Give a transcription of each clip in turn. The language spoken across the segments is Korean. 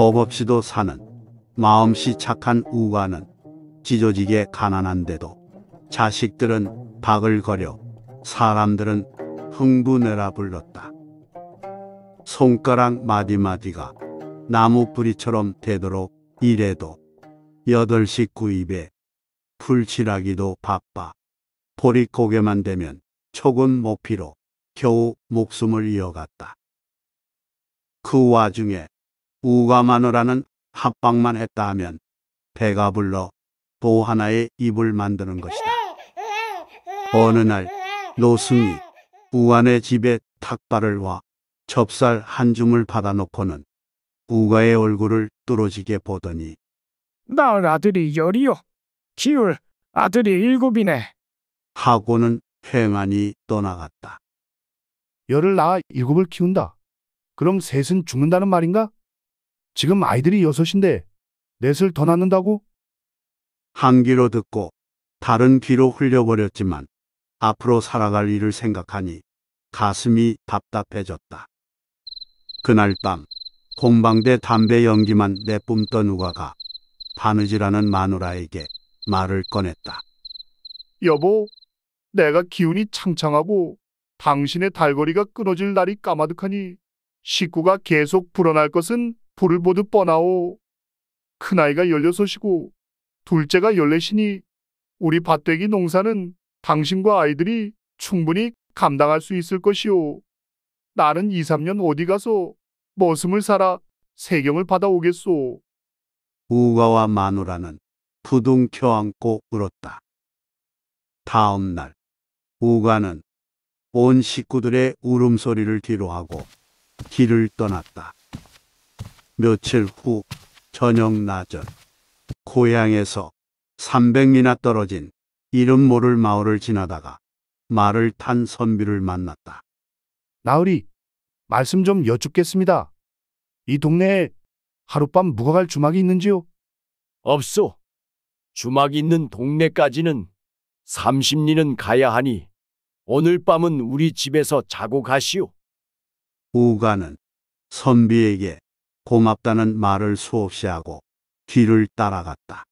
법 없이도 사는 마음씨 착한 우가는 찢어지게 가난한데도 자식들은 박을 거려 사람들은 흥부내라 불렀다. 손가락 마디마디가 나무뿌리처럼 되도록 일해도 여덟 구 입에 풀칠하기도 바빠 보리 고개만 되면 촉은 목피로 겨우 목숨을 이어갔다. 그 와중에 우가 마누라는 합방만 했다 하면 배가 불러 도 하나의 입을 만드는 것이다. 어느 날 노승이 우안의 집에 탁발을 와접살한 줌을 받아놓고는 우가의 얼굴을 뚫어지게 보더니 낳을 아들이 열이요. 기울 아들이 일곱이네. 하고는 횡하니 떠나갔다. 열을 낳아 일곱을 키운다. 그럼 셋은 죽는다는 말인가? 지금 아이들이 여섯인데 넷을 더 낳는다고? 한 귀로 듣고 다른 귀로 흘려버렸지만 앞으로 살아갈 일을 생각하니 가슴이 답답해졌다. 그날 밤 공방대 담배 연기만 내뿜던 우가가 바느질하는 마누라에게 말을 꺼냈다. 여보, 내가 기운이 창창하고 당신의 달거리가 끊어질 날이 까마득하니 식구가 계속 불어날 것은 불을 보듯 뻔하오. 큰아이가 16이고 둘째가 14이니 우리 밭대기 농사는 당신과 아이들이 충분히 감당할 수 있을 것이오. 나는 2, 3년 어디 가서 머슴을 사라 세경을 받아오겠소. 우가와 마누라는 부둥켜 안고 울었다. 다음 날 우가는 온 식구들의 울음소리를 뒤로하고 길을 떠났다. 며칠 후 저녁 낮은 고향에서 300리나 떨어진 이름 모를 마을을 지나다가 말을 탄 선비를 만났다. 나으리, 말씀 좀 여쭙겠습니다. 이 동네에 하룻밤 묵어갈 주막이 있는지요? 없소. 주막 이 있는 동네까지는 30리는 가야 하니 오늘 밤은 우리 집에서 자고 가시오. 우가는 선비에게 고맙다는 말을 수없이 하고 뒤를 따라갔다.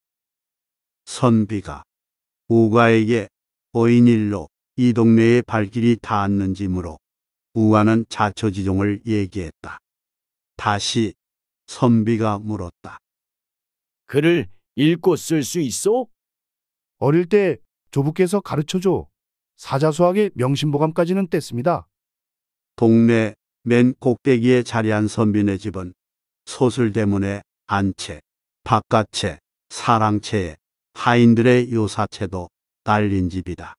선비가 우가에게 어인일로 이 동네에 발길이 닿았는지 물어 우가는 자초지종을 얘기했다. 다시 선비가 물었다. 글을 읽고 쓸 수 있어? 어릴 때 조부께서 가르쳐줘 사자수학의 명심보감까지는 뗐습니다. 동네 맨 꼭대기에 자리한 선비네 집은 소술대문의 안채, 바깥채, 사랑채에 하인들의 요사채도 달린 집이다.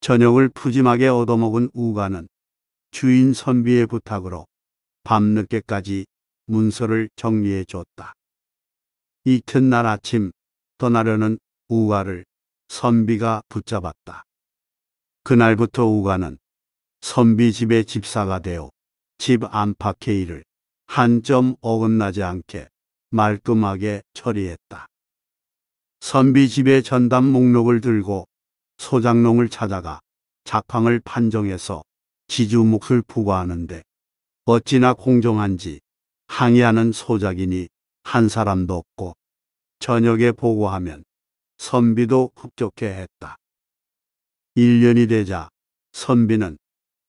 저녁을 푸짐하게 얻어먹은 우가는 주인 선비의 부탁으로 밤늦게까지 문서를 정리해 줬다. 이튿날 아침 떠나려는 우가를 선비가 붙잡았다. 그날부터 우가는 선비 집의 집사가 되어 집 안팎의 일을 한점 어긋나지 않게 말끔하게 처리했다. 선비 집의 전담 목록을 들고 소장농을 찾아가 작황을 판정해서 지주 몫을 부과하는데 어찌나 공정한지 항의하는 소작이한 사람도 없고 저녁에 보고하면 선비도 흡족해 했다. 1년이 되자 선비는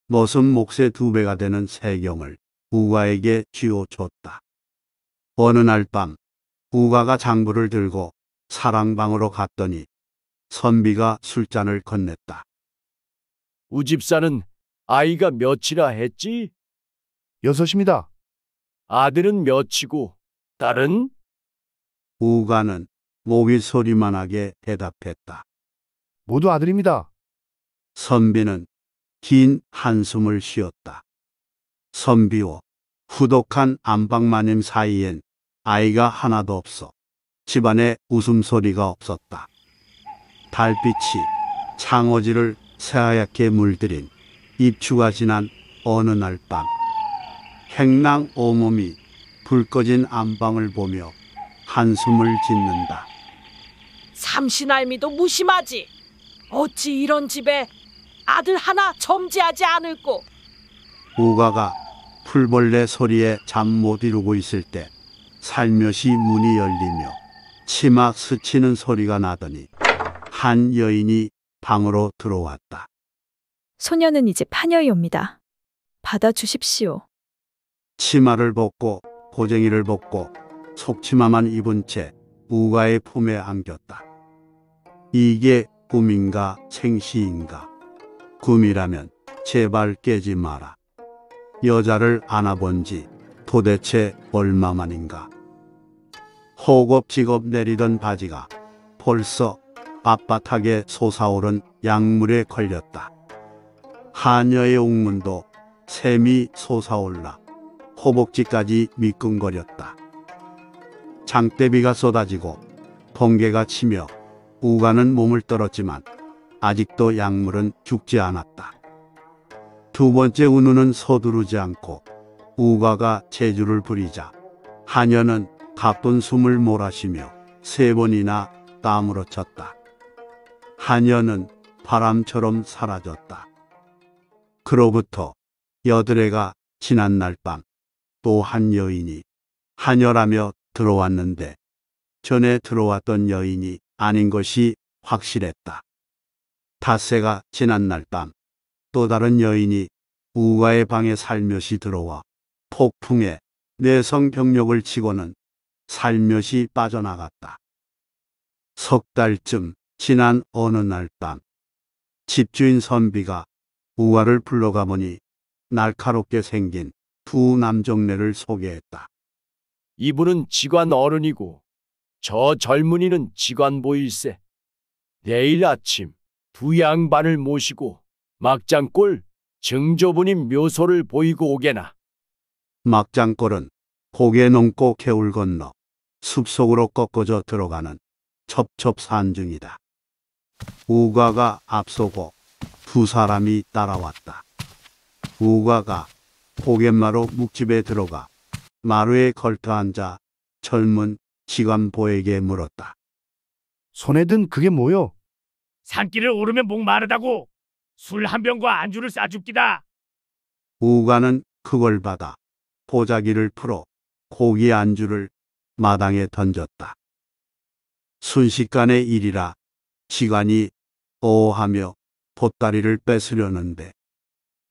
머슴 몫의 두 배가 되는 세경을 우가에게 쥐어줬다. 어느 날 밤 우가가 장부를 들고 사랑방으로 갔더니 선비가 술잔을 건넸다. 우집사는 아이가 몇이라 했지? 여섯입니다. 아들은 몇이고 딸은? 우가는 모위 소리만하게 대답했다. 모두 아들입니다. 선비는 긴 한숨을 쉬었다. 선비와 후독한 안방마님 사이엔 아이가 하나도 없어 집안에 웃음소리가 없었다. 달빛이 창호지를 새하얗게 물들인 입추가 지난 어느 날밤 행랑 온몸이 불 꺼진 안방을 보며 한숨을 짓는다. 삼신할미도 무심하지. 어찌 이런 집에 아들 하나 점지하지 않을꼬. 우가가 풀벌레 소리에 잠 못 이루고 있을 때 살며시 문이 열리며 치막 스치는 소리가 나더니 한 여인이 방으로 들어왔다. 소녀는 이제 파녀이옵니다. 받아주십시오. 치마를 벗고 고쟁이를 벗고 속치마만 입은 채 우가의 품에 안겼다. 이게 꿈인가 생시인가? 꿈이라면 제발 깨지 마라. 여자를 안아본 지 도대체 얼마만인가. 호겁 직업 내리던 바지가 벌써 빳빳하게 솟아오른 약물에 걸렸다. 하녀의 옥문도 샘이 솟아올라 허벅지까지 미끈거렸다. 장대비가 쏟아지고 번개가 치며 우가는 몸을 떨었지만 아직도 약물은 죽지 않았다. 두 번째 운우는 서두르지 않고 우가가 재주를 부리자 한여는 가쁜 숨을 몰아쉬며 세 번이나 땀으로 쳤다. 한여는 바람처럼 사라졌다. 그로부터 여드레가 지난 날 밤 또 한 여인이 한여라며 들어왔는데 전에 들어왔던 여인이 아닌 것이 확실했다. 닷세가 지난 날밤 또 다른 여인이 우가의 방에 살며시 들어와 폭풍에 내성 병력을 치고는 살며시 빠져나갔다. 석 달쯤 지난 어느 날 밤 집주인 선비가 우아를 불러가보니 날카롭게 생긴 두 남정네를 소개했다. 이분은 지관 어른이고 저 젊은이는 지관보일세. 내일 아침 두 양반을 모시고 막장골 증조부님 묘소를 보이고 오게나. 막장골은 고개 넘고 개울 건너 숲속으로 꺾어져 들어가는 첩첩산중이다. 우가가 앞서고 두 사람이 따라왔다. 우가가 고갯마루 묵집에 들어가 마루에 걸터앉아 젊은 지간보에게 물었다. 손에 든 그게 뭐요? 산길을 오르면 목 마르다고 술한 병과 안주를 싸줍기다. 우가는 그걸 받아 보자기를 풀어 고기 안주를 마당에 던졌다. 순식간에 일이라 지간이 어하며 보따리를 뺏으려는데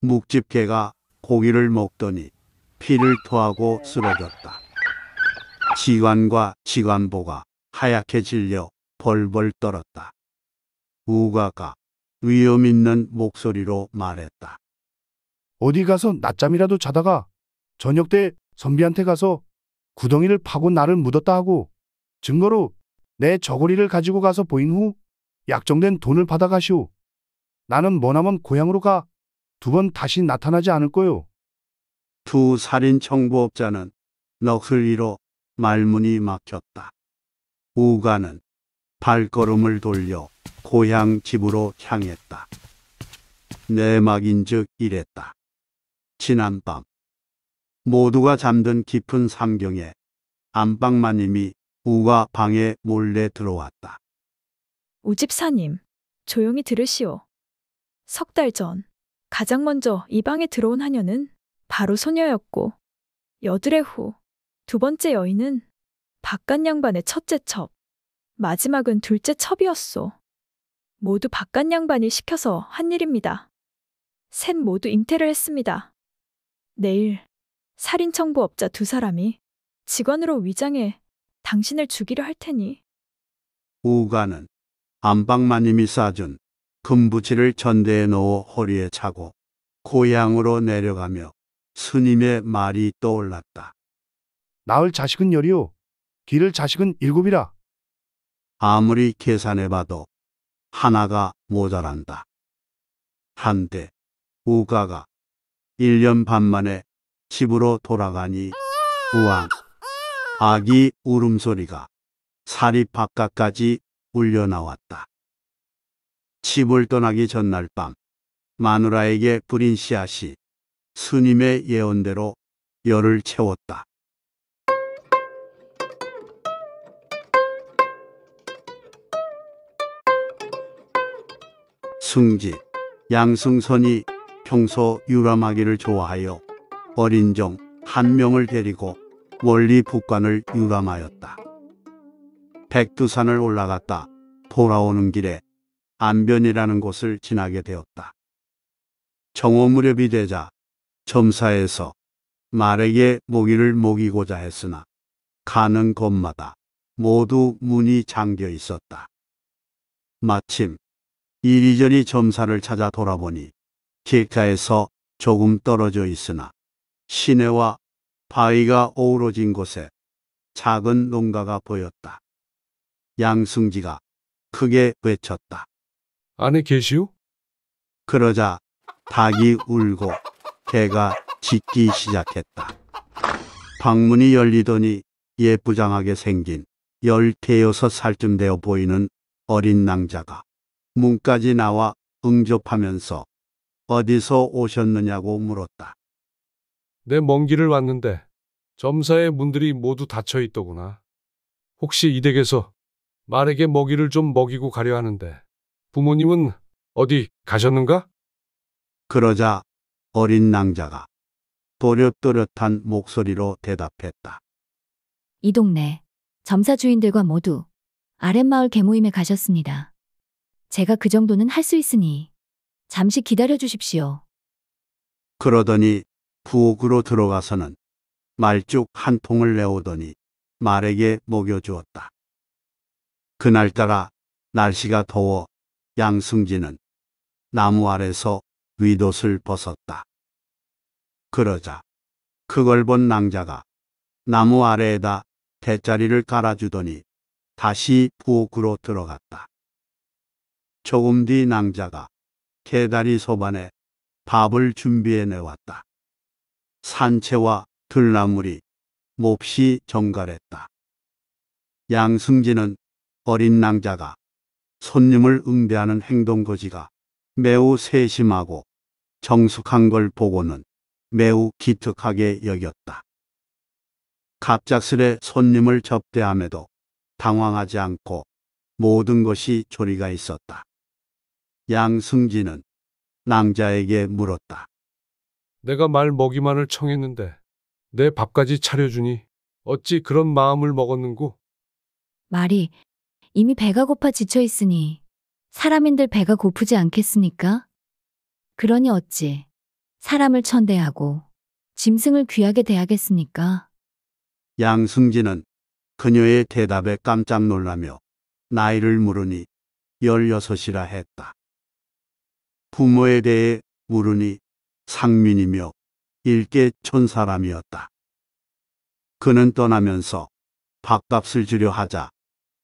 묵집개가 고기를 먹더니 피를 토하고 쓰러졌다. 지관과 지관보가 하얗게 질려 벌벌 떨었다. 우가가 위험 있는 목소리로 말했다. 어디 가서 낮잠이라도 자다가 저녁 때 선비한테 가서 구덩이를 파고 나를 묻었다 하고 증거로 내 저고리를 가지고 가서 보인 후 약정된 돈을 받아가시오. 나는 머나먼 고향으로 가 두 번 다시 나타나지 않을 거요. 두 살인 청부업자는 너클리로 말문이 막혔다. 우가는 발걸음을 돌려 고향 집으로 향했다. 내막인즉 이랬다. 지난 밤 모두가 잠든 깊은 삼경에 안방마님이 우가 방에 몰래 들어왔다. 오집사님, 조용히 들으시오. 석달 전, 가장 먼저 이 방에 들어온 하녀는 바로 소녀였고, 여드레 후, 두 번째 여인은 바깥 양반의 첫째 첩, 마지막은 둘째 첩이었소. 모두 바깥 양반이 시켜서 한 일입니다. 셋 모두 잉태를 했습니다. 내일 살인청부업자 두 사람이 직원으로 위장해 당신을 죽이려 할 테니 우가는 안방마님이 싸준 금부치를 전대에 놓어 허리에 차고 고향으로 내려가며 스님의 말이 떠올랐다. 나을 자식은 열이요. 길을 자식은 일곱이라. 아무리 계산해봐도 하나가 모자란다. 한때 우가가 1년 반 만에 집으로 돌아가니 우왕 아기 울음소리가 사리 바깥까지 울려나왔다. 집을 떠나기 전날 밤 마누라에게 뿌린 씨앗이 스님의 예언대로 열을 채웠다. 승지, 양승선이 평소 유람하기를 좋아하여 어린 종 한 명을 데리고 원리 북관을 유람하였다. 백두산을 올라갔다 돌아오는 길에 안변이라는 곳을 지나게 되었다. 정오 무렵이 되자 점사에서 말에게 모기를 먹이고자 했으나 가는 곳마다 모두 문이 잠겨 있었다. 마침 이리저리 점사를 찾아 돌아보니 길가에서 조금 떨어져 있으나 시내와 바위가 어우러진 곳에 작은 농가가 보였다. 양승지가 크게 외쳤다. 안에 계시오? 그러자 닭이 울고 개가 짖기 시작했다. 방문이 열리더니 예쁘장하게 생긴 열대여섯 살쯤 되어 보이는 어린 낭자가 문까지 나와 응접하면서 어디서 오셨느냐고 물었다. 내 먼 길을 왔는데 점사의 문들이 모두 닫혀 있더구나. 혹시 이 댁에서 말에게 먹이를 좀 먹이고 가려 하는데 부모님은 어디 가셨는가? 그러자 어린 낭자가 또렷또렷한 목소리로 대답했다. 이 동네 점사 주인들과 모두 아랫마을 개모임에 가셨습니다. 제가 그 정도는 할 수 있으니 잠시 기다려 주십시오. 그러더니 부엌으로 들어가서는 말죽 한 통을 내오더니 말에게 먹여주었다. 그날따라 날씨가 더워 양승진은 나무 아래서 위옷을 벗었다. 그러자 그걸 본 낭자가 나무 아래에다 대자리를 깔아주더니 다시 부엌으로 들어갔다. 조금 뒤 낭자가 계단이 소반에 밥을 준비해 내왔다. 산채와 들나물이 몹시 정갈했다. 양승진은 어린 낭자가 손님을 응대하는 행동거지가 매우 세심하고 정숙한 걸 보고는 매우 기특하게 여겼다. 갑작스레 손님을 접대함에도 당황하지 않고 모든 것이 조리가 있었다. 양승진은 낭자에게 물었다. 내가 말 먹이만을 청했는데 내 밥까지 차려주니 어찌 그런 마음을 먹었는고? 말이 이미 배가 고파 지쳐 있으니 사람인들 배가 고프지 않겠습니까? 그러니 어찌 사람을 천대하고 짐승을 귀하게 대하겠습니까? 양승진은 그녀의 대답에 깜짝 놀라며 나이를 물으니 열여섯이라 했다. 부모에 대해 물으니 상민이며 일개 촌사람이었다. 그는 떠나면서 밥값을 주려 하자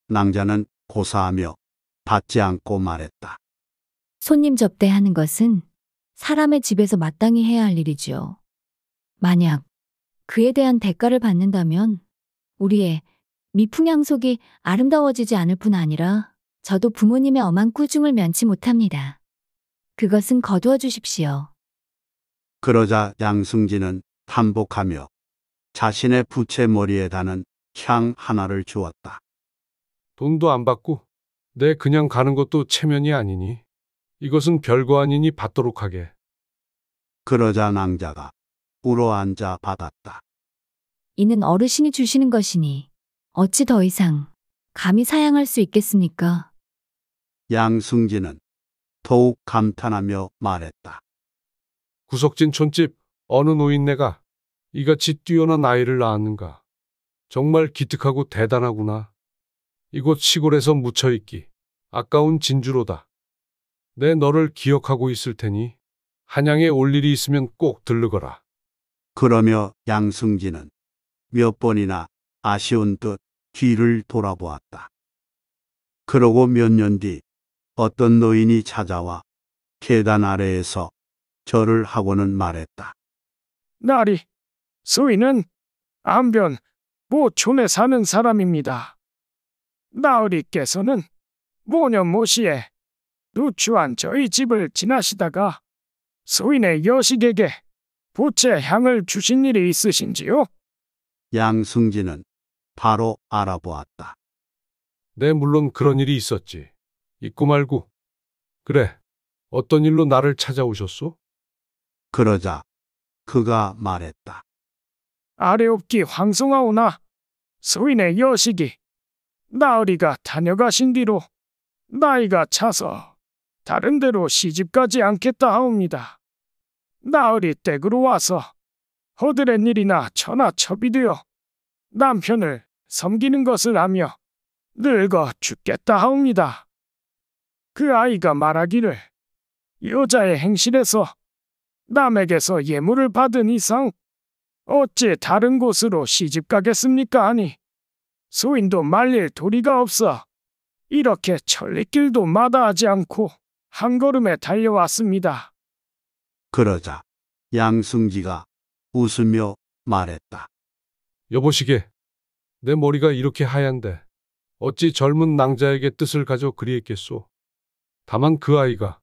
낭자는 고사하며 받지 않고 말했다. 손님 접대하는 것은 사람의 집에서 마땅히 해야 할 일이지요. 만약 그에 대한 대가를 받는다면 우리의 미풍양속이 아름다워지지 않을 뿐 아니라 저도 부모님의 엄한 꾸중을 면치 못합니다. 그것은 거두어 주십시오. 그러자 양승진은 반복하며 자신의 부채 머리에 다는 향 하나를 주었다. 돈도 안 받고 내 그냥 가는 것도 체면이 아니니 이것은 별거 아니니 받도록 하게. 그러자 낭자가 우러앉아 받았다. 이는 어르신이 주시는 것이니 어찌 더 이상 감히 사양할 수 있겠습니까? 양승진은 더욱 감탄하며 말했다. 구석진 촌집 어느 노인네가 이같이 뛰어난 아이를 낳았는가. 정말 기특하고 대단하구나. 이곳 시골에서 묻혀있기 아까운 진주로다. 내 너를 기억하고 있을 테니 한양에 올 일이 있으면 꼭 들르거라. 그러며 양승진은 몇 번이나 아쉬운 듯 뒤를 돌아보았다. 그러고 몇년뒤 어떤 노인이 찾아와 계단 아래에서 절을 하고는 말했다. 나리, 소인은 안변 모촌에 사는 사람입니다. 나으리께서는 모년 모시에 누추한 저희 집을 지나시다가 소인의 여식에게 부채 향을 주신 일이 있으신지요? 양승진은 바로 알아보았다. 네, 물론 그런 일이 있었지. 잊고 말고. 그래, 어떤 일로 나를 찾아오셨소? 그러자 그가 말했다. 아래옵기 황송하오나 소인의 여식이 나으리가 다녀가신 뒤로 나이가 차서 다른 데로 시집가지 않겠다 하옵니다. 나으리 댁으로 와서 허드렛 일이나 천하첩이 되어 남편을 섬기는 것을 하며 늙어 죽겠다 하옵니다. 그 아이가 말하기를 여자의 행실에서 남에게서 예물을 받은 이상 어찌 다른 곳으로 시집 가겠습니까 하니 소인도 말릴 도리가 없어 이렇게 천리길도 마다하지 않고 한 걸음에 달려왔습니다. 그러자 양승지가 웃으며 말했다. 여보시게, 내 머리가 이렇게 하얀데 어찌 젊은 낭자에게 뜻을 가져 그리했겠소? 다만 그 아이가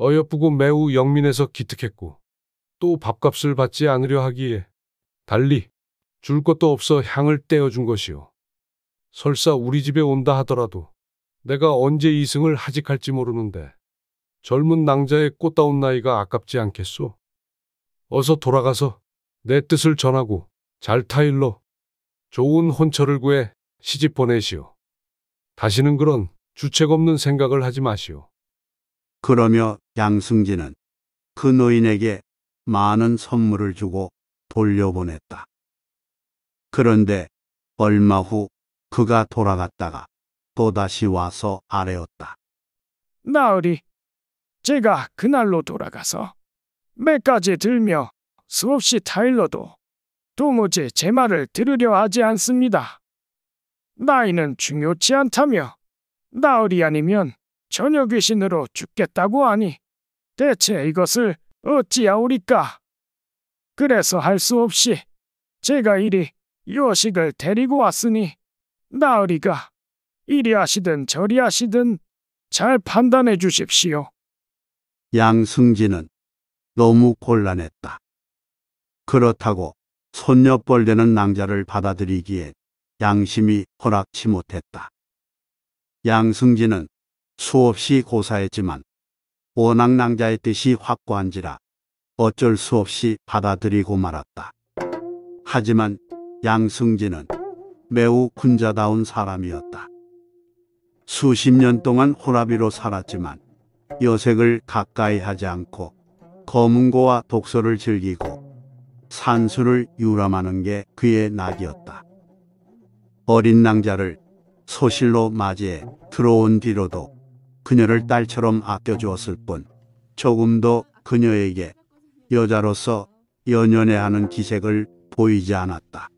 어여쁘고 매우 영민해서 기특했고 또 밥값을 받지 않으려 하기에 달리 줄 것도 없어 향을 떼어준 것이요. 설사 우리 집에 온다 하더라도 내가 언제 이승을 하직할지 모르는데 젊은 낭자의 꽃다운 나이가 아깝지 않겠소? 어서 돌아가서 내 뜻을 전하고 잘 타일러 좋은 혼처를 구해 시집 보내시오. 다시는 그런 주책 없는 생각을 하지 마시오. 그러며 양승진은 그 노인에게 많은 선물을 주고 돌려보냈다. 그런데 얼마 후 그가 돌아갔다가 또다시 와서 아래었다 나으리, 제가 그날로 돌아가서 매까지 들며 수없이 타일러도 도무지 제 말을 들으려 하지 않습니다. 나이는 중요치 않다며 나으리 아니면 전혀 귀신으로 죽겠다고 하니 대체 이것을 어찌하오리까? 그래서 할 수 없이 제가 이리 요식을 데리고 왔으니 나으리가 이리 하시든 저리 하시든 잘 판단해 주십시오. 양승진은 너무 곤란했다. 그렇다고 손녀벌되는 낭자를 받아들이기에 양심이 허락치 못했다. 양승진은 수없이 고사했지만 워낙 낭자의 뜻이 확고한지라 어쩔 수 없이 받아들이고 말았다. 하지만 양승진은 매우 군자다운 사람이었다. 수십 년 동안 호라비로 살았지만 여색을 가까이 하지 않고 검은고와 독서를 즐기고 산수를 유람하는 게 그의 낙이었다. 어린 낭자를 소실로 맞이해 들어온 뒤로도 그녀를 딸처럼 아껴주었을 뿐 조금도 그녀에게 여자로서 연연해하는 기색을 보이지 않았다.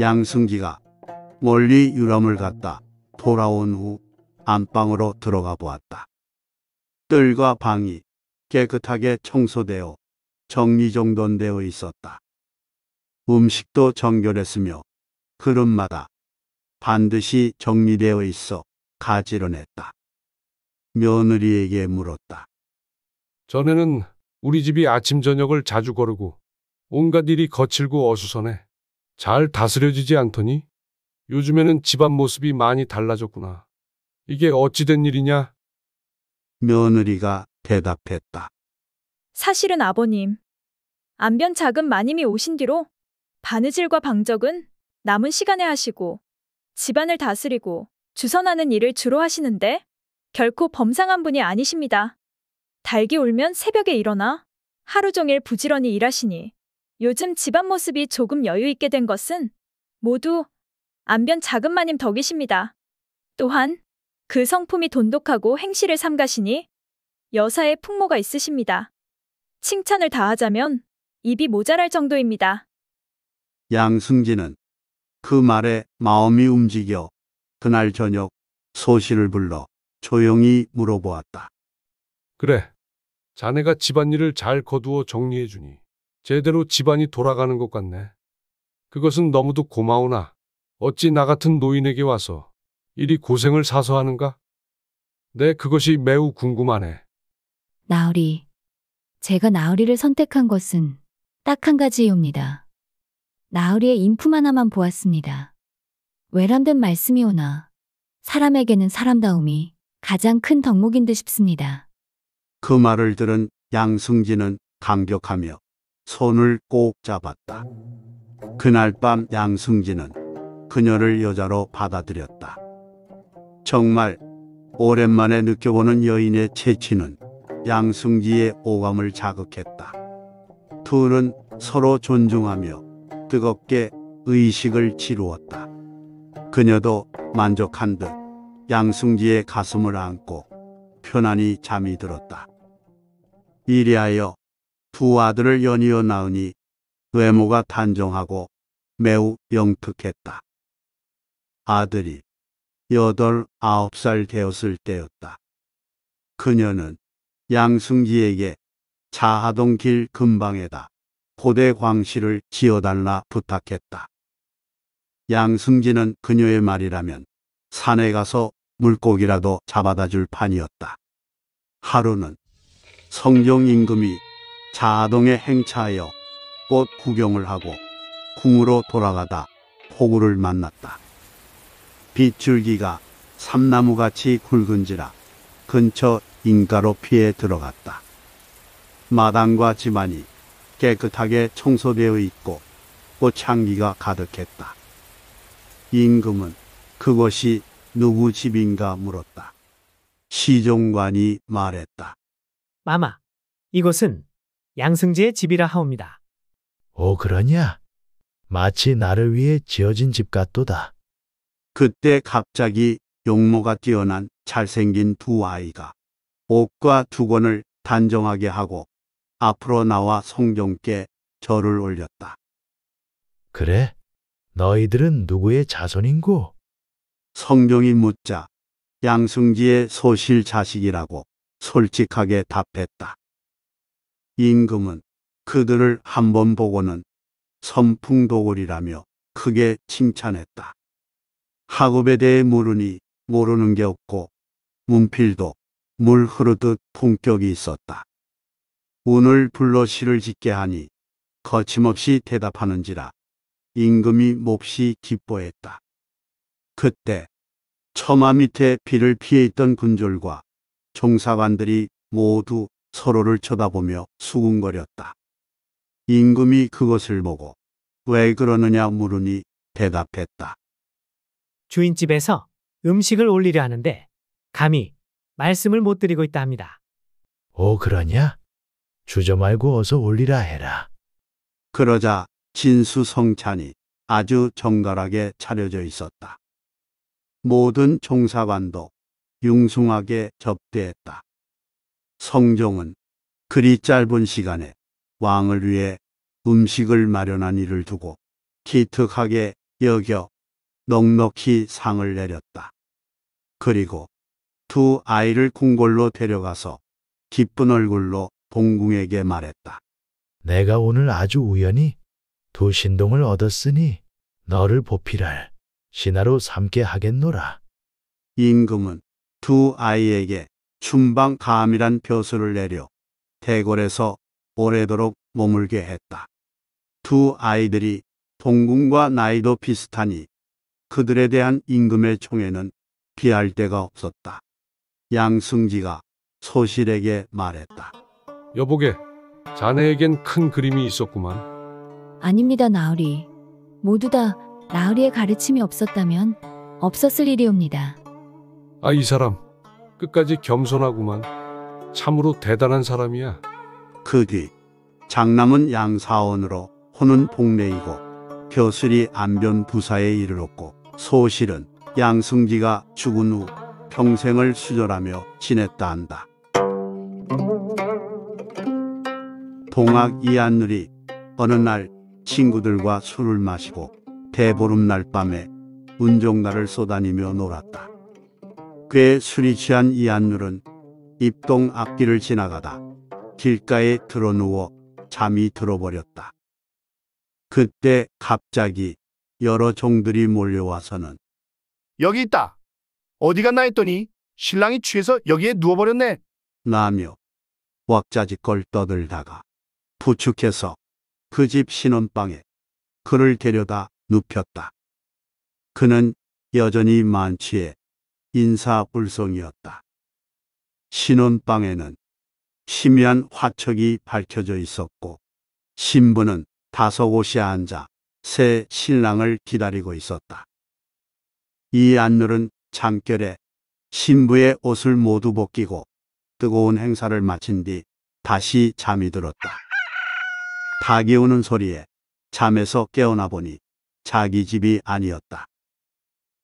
양승기가 멀리 유람을 갔다 돌아온 후 안방으로 들어가 보았다. 뜰과 방이 깨끗하게 청소되어 정리정돈되어 있었다. 음식도 정결했으며 그릇마다 반드시 정리되어 있어 가지런했다. 며느리에게 물었다. 전에는 우리 집이 아침 저녁을 자주 거르고 온갖 일이 거칠고 어수선해 잘 다스려지지 않더니 요즘에는 집안 모습이 많이 달라졌구나. 이게 어찌된 일이냐? 며느리가 대답했다. 사실은 아버님, 안변 작은 마님이 오신 뒤로 바느질과 방적은 남은 시간에 하시고 집안을 다스리고 주선하는 일을 주로 하시는데 결코 범상한 분이 아니십니다. 달기 울면 새벽에 일어나 하루 종일 부지런히 일하시니 요즘 집안 모습이 조금 여유 있게 된 것은 모두 안변 자금마님 덕이십니다. 또한 그 성품이 돈독하고 행실을 삼가시니 여사의 풍모가 있으십니다. 칭찬을 다하자면 입이 모자랄 정도입니다. 양승진은 그 말에 마음이 움직여 그날 저녁 소신을 불러 조용히 물어보았다. 그래. 자네가 집안일을 잘 거두어 정리해 주니 제대로 집안이 돌아가는 것 같네. 그것은 너무도 고마우나 어찌 나 같은 노인에게 와서 이리 고생을 사서 하는가? 내 그것이 매우 궁금하네. 나으리. 제가 나으리를 선택한 것은 딱 한 가지이옵니다. 나으리의 인품 하나만 보았습니다. 외람된 말씀이오나 사람에게는 사람다움이 가장 큰 덕목인 듯 싶습니다. 그 말을 들은 양승진은 감격하며 손을 꼭 잡았다. 그날 밤 양승진은 그녀를 여자로 받아들였다. 정말 오랜만에 느껴보는 여인의 채취는 양승지의 오감을 자극했다. 둘은 서로 존중하며 뜨겁게 의식을 치루었다. 그녀도 만족한 듯 양승지의 가슴을 안고 편안히 잠이 들었다. 이리하여 두 아들을 연이어 낳으니 외모가 단정하고 매우 영특했다. 아들이 여덟, 아홉 살 되었을 때였다. 그녀는 양승지에게 자하동 길 근방에다 고대 광시를 지어달라 부탁했다. 양승지는 그녀의 말이라면 산에 가서 물고기라도 잡아다 줄 판이었다. 하루는 성종 임금이 자동에 행차하여 꽃 구경을 하고 궁으로 돌아가다 폭우를 만났다. 빗줄기가 삼나무같이 굵은지라 근처 인가로 피해 들어갔다. 마당과 집안이 깨끗하게 청소되어 있고 꽃향기가 가득했다. 임금은 그것이 누구 집인가 물었다. 시종관이 말했다. 마마, 이곳은 양승재의 집이라 하옵니다. 오 그러냐? 마치 나를 위해 지어진 집 같도다. 그때 갑자기 용모가 뛰어난 잘생긴 두 아이가 옷과 두건을 단정하게 하고 앞으로 나와 성종께 절을 올렸다. 그래, 너희들은 누구의 자손인고? 성종이 묻자 양승지의 소실 자식이라고 솔직하게 답했다. 임금은 그들을 한 번 보고는 선풍도굴이라며 크게 칭찬했다. 학업에 대해 물으니 모르는 게 없고 문필도 물 흐르듯 품격이 있었다. 운을 불러 시를 짓게 하니 거침없이 대답하는지라 임금이 몹시 기뻐했다. 그때 처마 밑에 비를 피해 있던 군졸과 종사관들이 모두 서로를 쳐다보며 수군거렸다. 임금이 그것을 보고 왜 그러느냐 물으니 대답했다. 주인집에서 음식을 올리려 하는데 감히 말씀을 못 드리고 있다 합니다. 오 어, 그러냐? 주저 말고 어서 올리라 해라. 그러자 진수성찬이 아주 정갈하게 차려져 있었다. 모든 종사관도 융숭하게 접대했다. 성종은 그리 짧은 시간에 왕을 위해 음식을 마련한 일을 두고 기특하게 여겨 넉넉히 상을 내렸다. 그리고 두 아이를 궁궐로 데려가서 기쁜 얼굴로 봉궁에게 말했다. 내가 오늘 아주 우연히 두 신동을 얻었으니 너를 보필할 신하로 삼게 하겠노라. 임금은 두 아이에게 춘방감이란 벼슬을 내려 대궐에서 오래도록 머물게 했다. 두 아이들이 동궁과 나이도 비슷하니 그들에 대한 임금의 총애는 비할 데가 없었다. 양승지가 소실에게 말했다. 여보게, 자네에겐 큰 그림이 있었구만. 아닙니다, 나으리. 모두 다 라우리의 가르침이 없었다면 없었을 일이옵니다. 아, 이 사람 끝까지 겸손하구만. 참으로 대단한 사람이야. 그 뒤 장남은 양사원으로 호는 복례이고 벼슬이 안변 부사에 이르렀고 소실은 양승기가 죽은 후 평생을 수절하며 지냈다 한다. 동학 이한늘이 어느 날 친구들과 술을 마시고 대보름날 밤에 운종날을 쏘다니며 놀았다. 꽤 술이 취한 이한눌은 입동 앞길을 지나가다 길가에 드러누워 잠이 들어버렸다. 그때 갑자기 여러 종들이 몰려와서는 여기 있다. 어디 갔나 했더니 신랑이 취해서 여기에 누워버렸네. 라며 왁자지껄 떠들다가 부축해서 그 집 신혼방에 그를 데려다 눕혔다. 그는 여전히 만취해 인사불성이었다. 신혼방에는 심미한 화척이 밝혀져 있었고 신부는 다섯 옷이 앉아 새 신랑을 기다리고 있었다. 이 안놀은 잠결에 신부의 옷을 모두 벗기고 뜨거운 행사를 마친 뒤 다시 잠이 들었다. 닭이 우는 소리에 잠에서 깨어나 보니 자기 집이 아니었다.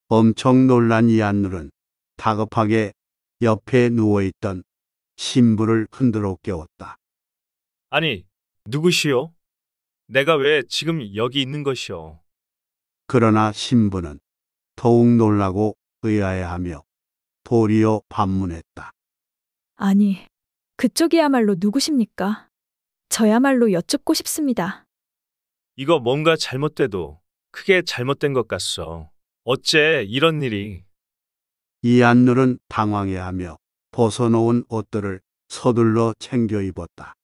엄청 놀란 이안눌은 다급하게 옆에 누워있던 신부를 흔들어 깨웠다. 아니, 누구시오? 내가 왜 지금 여기 있는 것이오? 그러나 신부는 더욱 놀라고 의아해하며 도리어 반문했다. 아니, 그쪽이야말로 누구십니까? 저야말로 여쭙고 싶습니다. 이거 뭔가 잘못돼도 크게 잘못된 것 같소. 어째 이런 일이. 이안누는 당황해하며 벗어놓은 옷들을 서둘러 챙겨 입었다.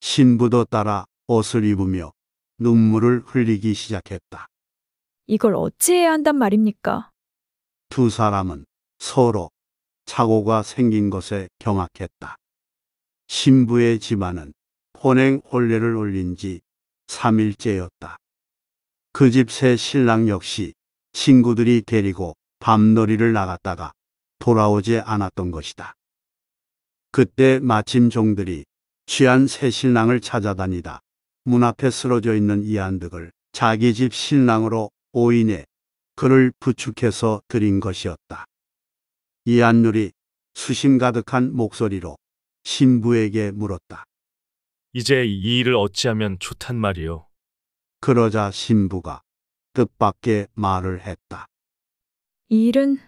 신부도 따라 옷을 입으며 눈물을 흘리기 시작했다. 이걸 어찌해야 한단 말입니까? 두 사람은 서로 착오가 생긴 것에 경악했다. 신부의 집안은 혼행 혼례를 올린 지 3일째였다. 그집새 신랑 역시 친구들이 데리고 밤놀이를 나갔다가 돌아오지 않았던 것이다. 그때 마침 종들이 취한 새 신랑을 찾아다니다 문 앞에 쓰러져 있는 이한득을 자기 집 신랑으로 오인해 그를 부축해서 드린 것이었다. 이한율이 수심 가득한 목소리로 신부에게 물었다. 이제 이 일을 어찌하면 좋단 말이오 그러자 신부가 뜻밖의 말을 했다. 이 일은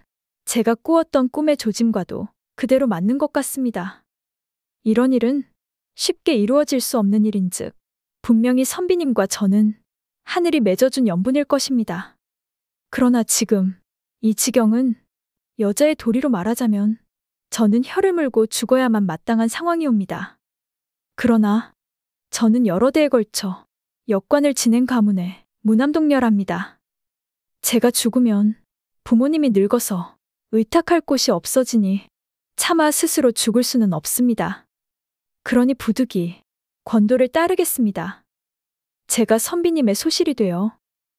제가 꾸었던 꿈의 조짐과도 그대로 맞는 것 같습니다. 이런 일은 쉽게 이루어질 수 없는 일인즉 분명히 선비님과 저는 하늘이 맺어준 연분일 것입니다. 그러나 지금 이 지경은 여자의 도리로 말하자면 저는 혀를 물고 죽어야만 마땅한 상황이옵니다. 그러나 저는 여러 대에 걸쳐 역관을 지낸 가문에 무남독녀랍니다. 제가 죽으면 부모님이 늙어서 의탁할 곳이 없어지니 차마 스스로 죽을 수는 없습니다. 그러니 부득이 권도를 따르겠습니다. 제가 선비님의 소실이 되어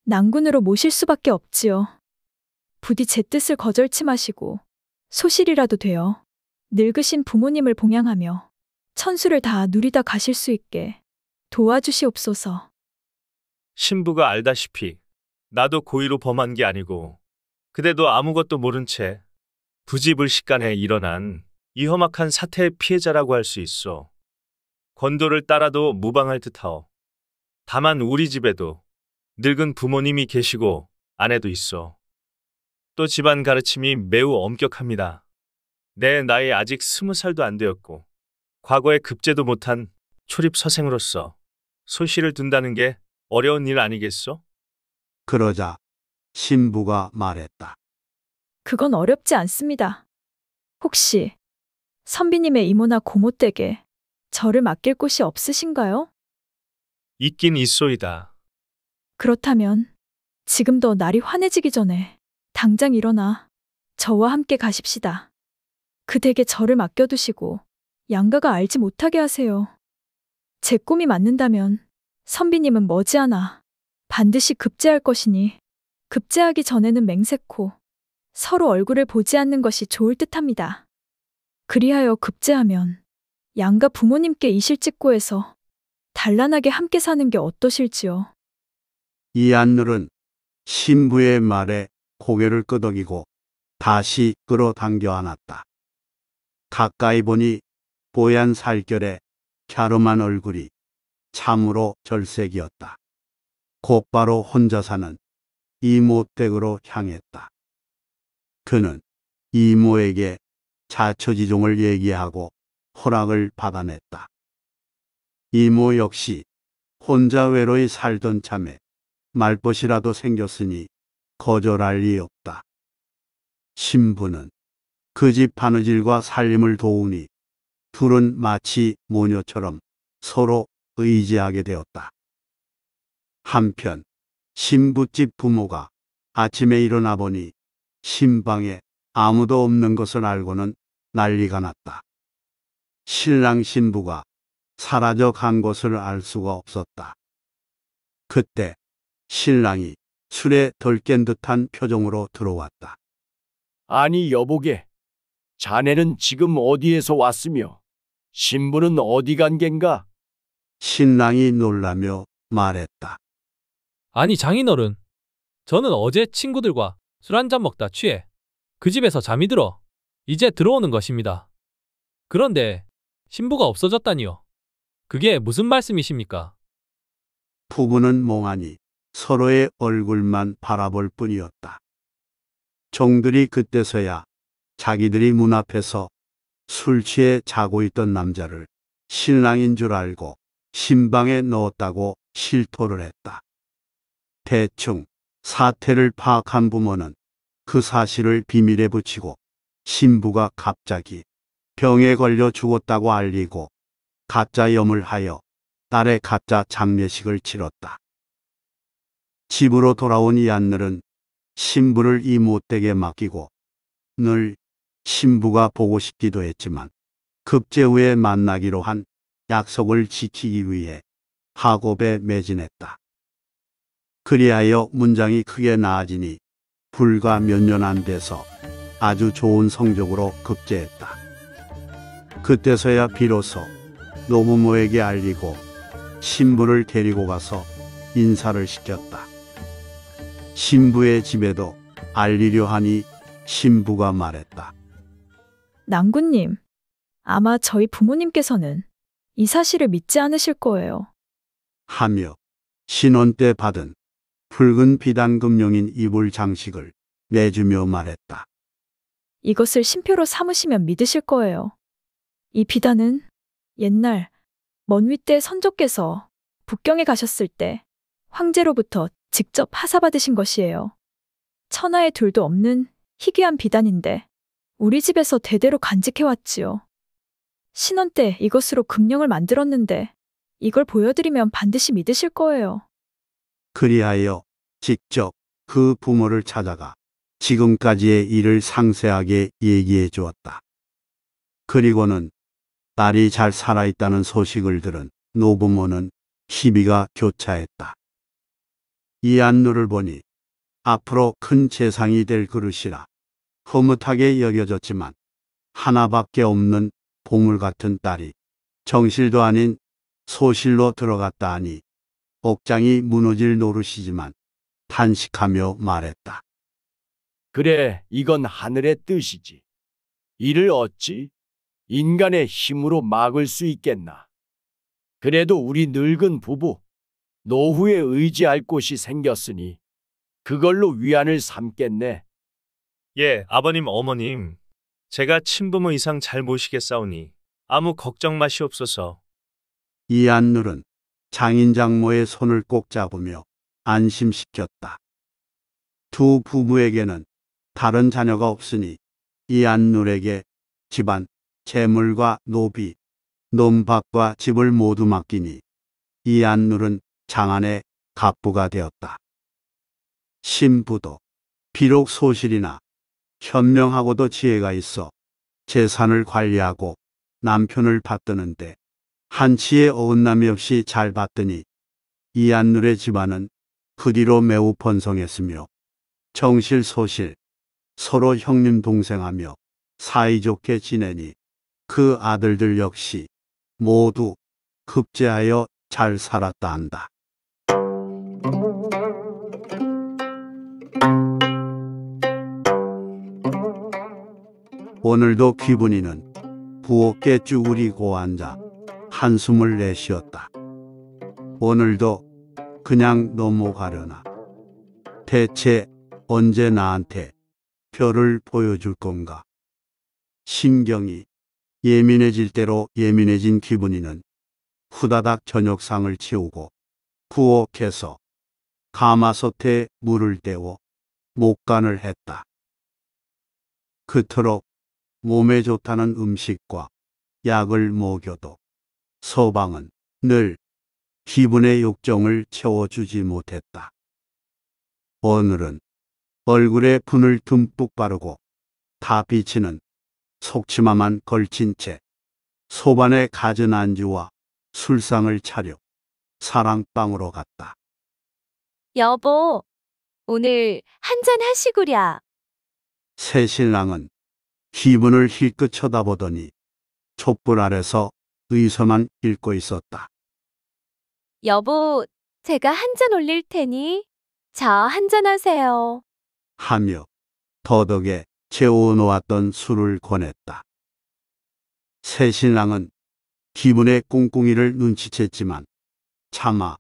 난군으로 모실 수밖에 없지요. 부디 제 뜻을 거절치 마시고 소실이라도 되어 늙으신 부모님을 봉양하며 천수를 다 누리다 가실 수 있게 도와주시옵소서. 신부가 알다시피 나도 고의로 범한 게 아니고 그대도 아무것도 모른 채 부지불식간에 일어난 이 험악한 사태의 피해자라고 할 수 있어. 권도를 따라도 무방할 듯하오. 다만 우리 집에도 늙은 부모님이 계시고 아내도 있어. 또 집안 가르침이 매우 엄격합니다. 내 나이 아직 스무 살도 안 되었고 과거에 급제도 못한 초립 서생으로서 소시를 둔다는 게 어려운 일 아니겠소? 그러자 신부가 말했다. 그건 어렵지 않습니다. 혹시 선비님의 이모나 고모 댁에 저를 맡길 곳이 없으신가요? 있긴 있소이다. 그렇다면 지금도 날이 환해지기 전에 당장 일어나 저와 함께 가십시다. 그 댁에 저를 맡겨두시고 양가가 알지 못하게 하세요. 제 꿈이 맞는다면 선비님은 머지않아 반드시 급제할 것이니 급제하기 전에는 맹세코 서로 얼굴을 보지 않는 것이 좋을 듯합니다. 그리하여 급제하면 양가 부모님께 이실직고해서 단란하게 함께 사는 게 어떠실지요. 이 안늘은 신부의 말에 고개를 끄덕이고 다시 끌어당겨 안았다. 가까이 보니 뽀얀 살결에 갸름한 얼굴이 참으로 절색이었다. 곧바로 혼자 사는 이모 댁으로 향했다. 그는 이모에게 자초지종을 얘기하고 허락을 받아냈다. 이모 역시 혼자 외로이 살던 참에 말벗이라도 생겼으니 거절할 리 없다. 신부는 그 집 바느질과 살림을 도우니 둘은 마치 모녀처럼 서로 의지하게 되었다. 한편 신부집 부모가 아침에 일어나 보니 신방에 아무도 없는 것을 알고는 난리가 났다. 신랑 신부가 사라져 간 것을 알 수가 없었다. 그때 신랑이 술에 덜 깬 듯한 표정으로 들어왔다. 아니 여보게, 자네는 지금 어디에서 왔으며 신부는 어디 간 겐가? 신랑이 놀라며 말했다. 아니 장인어른. 저는 어제 친구들과 술 한잔 먹다 취해 그 집에서 잠이 들어 이제 들어오는 것입니다. 그런데 신부가 없어졌다니요. 그게 무슨 말씀이십니까? 부부는 몽하니 서로의 얼굴만 바라볼 뿐이었다. 종들이 그때서야 자기들이 문 앞에서 술 취해 자고 있던 남자를 신랑인 줄 알고 신방에 넣었다고 실토를 했다. 대충 사태를 파악한 부모는 그 사실을 비밀에 붙이고 신부가 갑자기 병에 걸려 죽었다고 알리고 가짜 염을 하여 딸의 가짜 장례식을 치렀다. 집으로 돌아온 이안늘은 신부를 이 못되게 맡기고 늘 신부가 보고 싶기도 했지만 급제 후에 만나기로 한 약속을 지키기 위해 학업에 매진했다. 그리하여 문장이 크게 나아지니 불과 몇 년 안 돼서 아주 좋은 성적으로 급제했다. 그때서야 비로소 노부모에게 알리고 신부를 데리고 가서 인사를 시켰다. 신부의 집에도 알리려 하니 신부가 말했다. 낭군님, 아마 저희 부모님께서는 이 사실을 믿지 않으실 거예요. 하며 신혼 때 받은 붉은 비단금용인 이불 장식을 내주며 말했다. 이것을 심표로 삼으시면 믿으실 거예요. 이 비단은 옛날 먼 윗대 선조께서 북경에 가셨을 때 황제로부터 직접 하사받으신 것이에요. 천하에 둘도 없는 희귀한 비단인데 우리 집에서 대대로 간직해왔지요. 신혼 때 이것으로 금령을 만들었는데 이걸 보여드리면 반드시 믿으실 거예요. 그리하여 직접 그 부모를 찾아가 지금까지의 일을 상세하게 얘기해 주었다. 그리고는 딸이 잘 살아있다는 소식을 들은 노부모는 희비가 교차했다. 이 안누를 보니 앞으로 큰 재상이 될 그릇이라 허뭇하게 여겨졌지만 하나밖에 없는 보물 같은 딸이 정실도 아닌 소실로 들어갔다 하니 복장이 무너질 노릇이지만 탄식하며 말했다. 그래, 이건 하늘의 뜻이지. 이를 어찌 인간의 힘으로 막을 수 있겠나. 그래도 우리 늙은 부부, 노후에 의지할 곳이 생겼으니 그걸로 위안을 삼겠네. 예, 아버님, 어머님. 제가 친부모 이상 잘 모시겠사오니 아무 걱정 마시옵소서. 이 안눌은 장인장모의 손을 꼭 잡으며 안심시켰다. 두 부부에게는 다른 자녀가 없으니 이 안눌에게 집안, 재물과 노비, 논밭과 집을 모두 맡기니 이 안눌은 장안의 갑부가 되었다. 신부도 비록 소실이나 현명하고도 지혜가 있어 재산을 관리하고 남편을 받드는데 한치의 어긋남이 없이 잘 받더니 이안눌의 집안은 그 뒤로 매우 번성했으며 정실소실 서로 형님 동생하며 사이좋게 지내니 그 아들들 역시 모두 급제하여 잘 살았다 한다. 오늘도 기분이는 부엌에 쭈그리고 앉아 한숨을 내쉬었다. 오늘도 그냥 넘어가려나. 대체 언제 나한테 별을 보여줄 건가? 신경이 예민해질 대로 예민해진 기분이는 후다닥 저녁상을 치우고 부엌에서 가마솥에 물을 때워 목간을 했다. 그토록 몸에 좋다는 음식과 약을 먹여도 서방은 늘 기분의 욕정을 채워주지 못했다. 오늘은 얼굴에 분을 듬뿍 바르고 다 비치는 속치마만 걸친 채 소반에 가진 안주와 술상을 차려 사랑방으로 갔다. 여보, 오늘 한잔 하시구랴. 새 신랑은 기분을 힐끗 쳐다보더니 촛불 아래서 의서만 읽고 있었다. 여보, 제가 한 잔 올릴 테니 자 한 잔 하세요. 하며 더덕에 채워놓았던 술을 권했다. 새 신랑은 기분의 꿍꿍이를 눈치챘지만 차마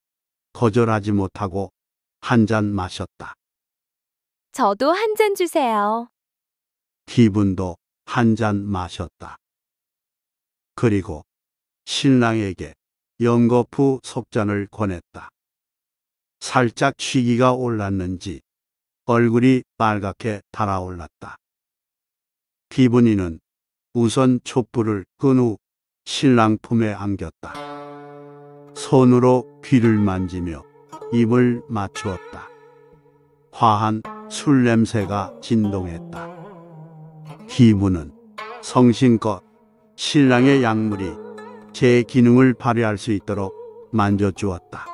거절하지 못하고 한 잔 마셨다. 저도 한 잔 주세요. 기분도 한 잔 마셨다. 그리고 신랑에게 연거푸 속잔을 권했다. 살짝 취기가 올랐는지 얼굴이 빨갛게 달아올랐다. 기분이는 우선 촛불을 끈 후 신랑 품에 안겼다. 손으로 귀를 만지며 입을 맞추었다. 화한 술 냄새가 진동했다. 기문은 성신껏 신랑의 약물이 제 기능을 발휘할 수 있도록 만져주었다.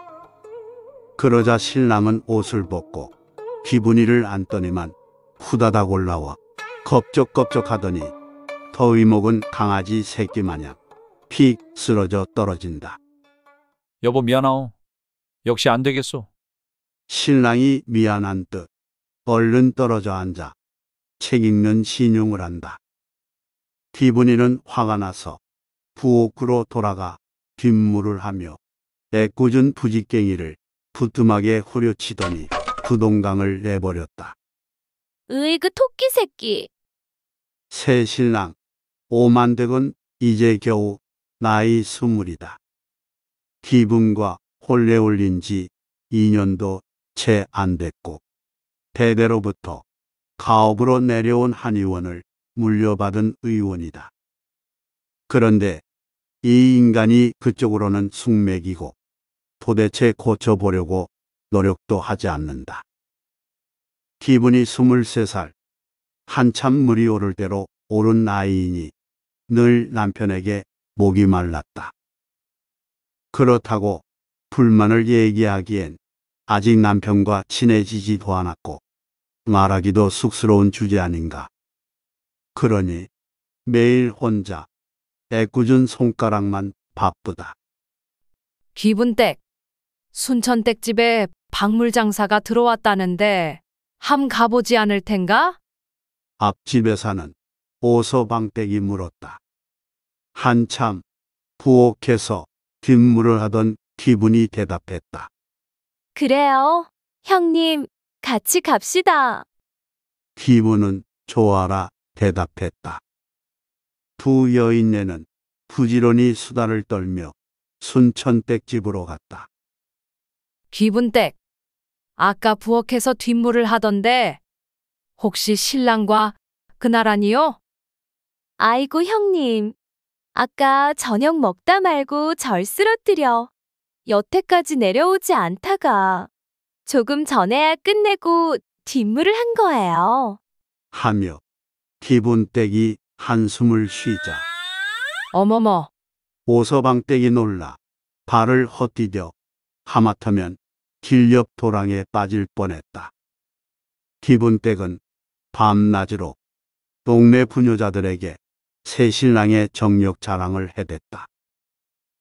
그러자 신랑은 옷을 벗고 기분이를 안더니만 후다닥 올라와 겁적겁적 하더니 더위 먹은 강아지 새끼 마냥 픽 쓰러져 떨어진다. 여보 미안하오. 역시 안 되겠소. 신랑이 미안한 듯 얼른 떨어져 앉아 책 읽는 신용을 한다. 티브니는 화가 나서 부엌으로 돌아가 뒷물을 하며 애꿎은 부지깽이를 부뚜하게 후려치더니 부동강을 내버렸다. 으이 그 토끼 새끼. 새 신랑 오만덕은 이제 겨우 나이 스물이다. 기분과 홀레 올린 지 2년도 채 안 됐고 대대로부터 가업으로 내려온 한의원을 물려받은 의원이다. 그런데 이 인간이 그쪽으로는 숙맥이고 도대체 고쳐보려고 노력도 하지 않는다. 기분이 23살, 한참 물이 오를 대로 오른 나이이니 늘 남편에게 목이 말랐다. 그렇다고 불만을 얘기하기엔 아직 남편과 친해지지도 않았고 말하기도 쑥스러운 주제 아닌가. 그러니 매일 혼자 애꿎은 손가락만 바쁘다. 기분댁. 순천댁집에 박물 장사가 들어왔다는데 함 가보지 않을 텐가? 앞집에 사는 오서방댁이 물었다. 한참 부엌에서 뒷물을 하던 기분이 대답했다. 그래요. 형님, 같이 갑시다. 티모는 좋아라 대답했다. 두 여인네는 부지런히 수다를 떨며 순천댁집으로 갔다. 기분댁. 아까 부엌에서 뒷물을 하던데 혹시 신랑과 그나라니요? 아이고 형님. 아까 저녁 먹다 말고 절 쓰러뜨려. 여태까지 내려오지 않다가. 조금 전에야 끝내고 뒷물을 한 거예요. 하며 기분 떼기 한숨을 쉬자 어머머, 오서방떼기 놀라 발을 헛디뎌 하마터면 길 옆 도랑에 빠질 뻔했다. 기분 떼은 밤낮으로 동네 부녀자들에게 새 신랑의 정력 자랑을 해댔다.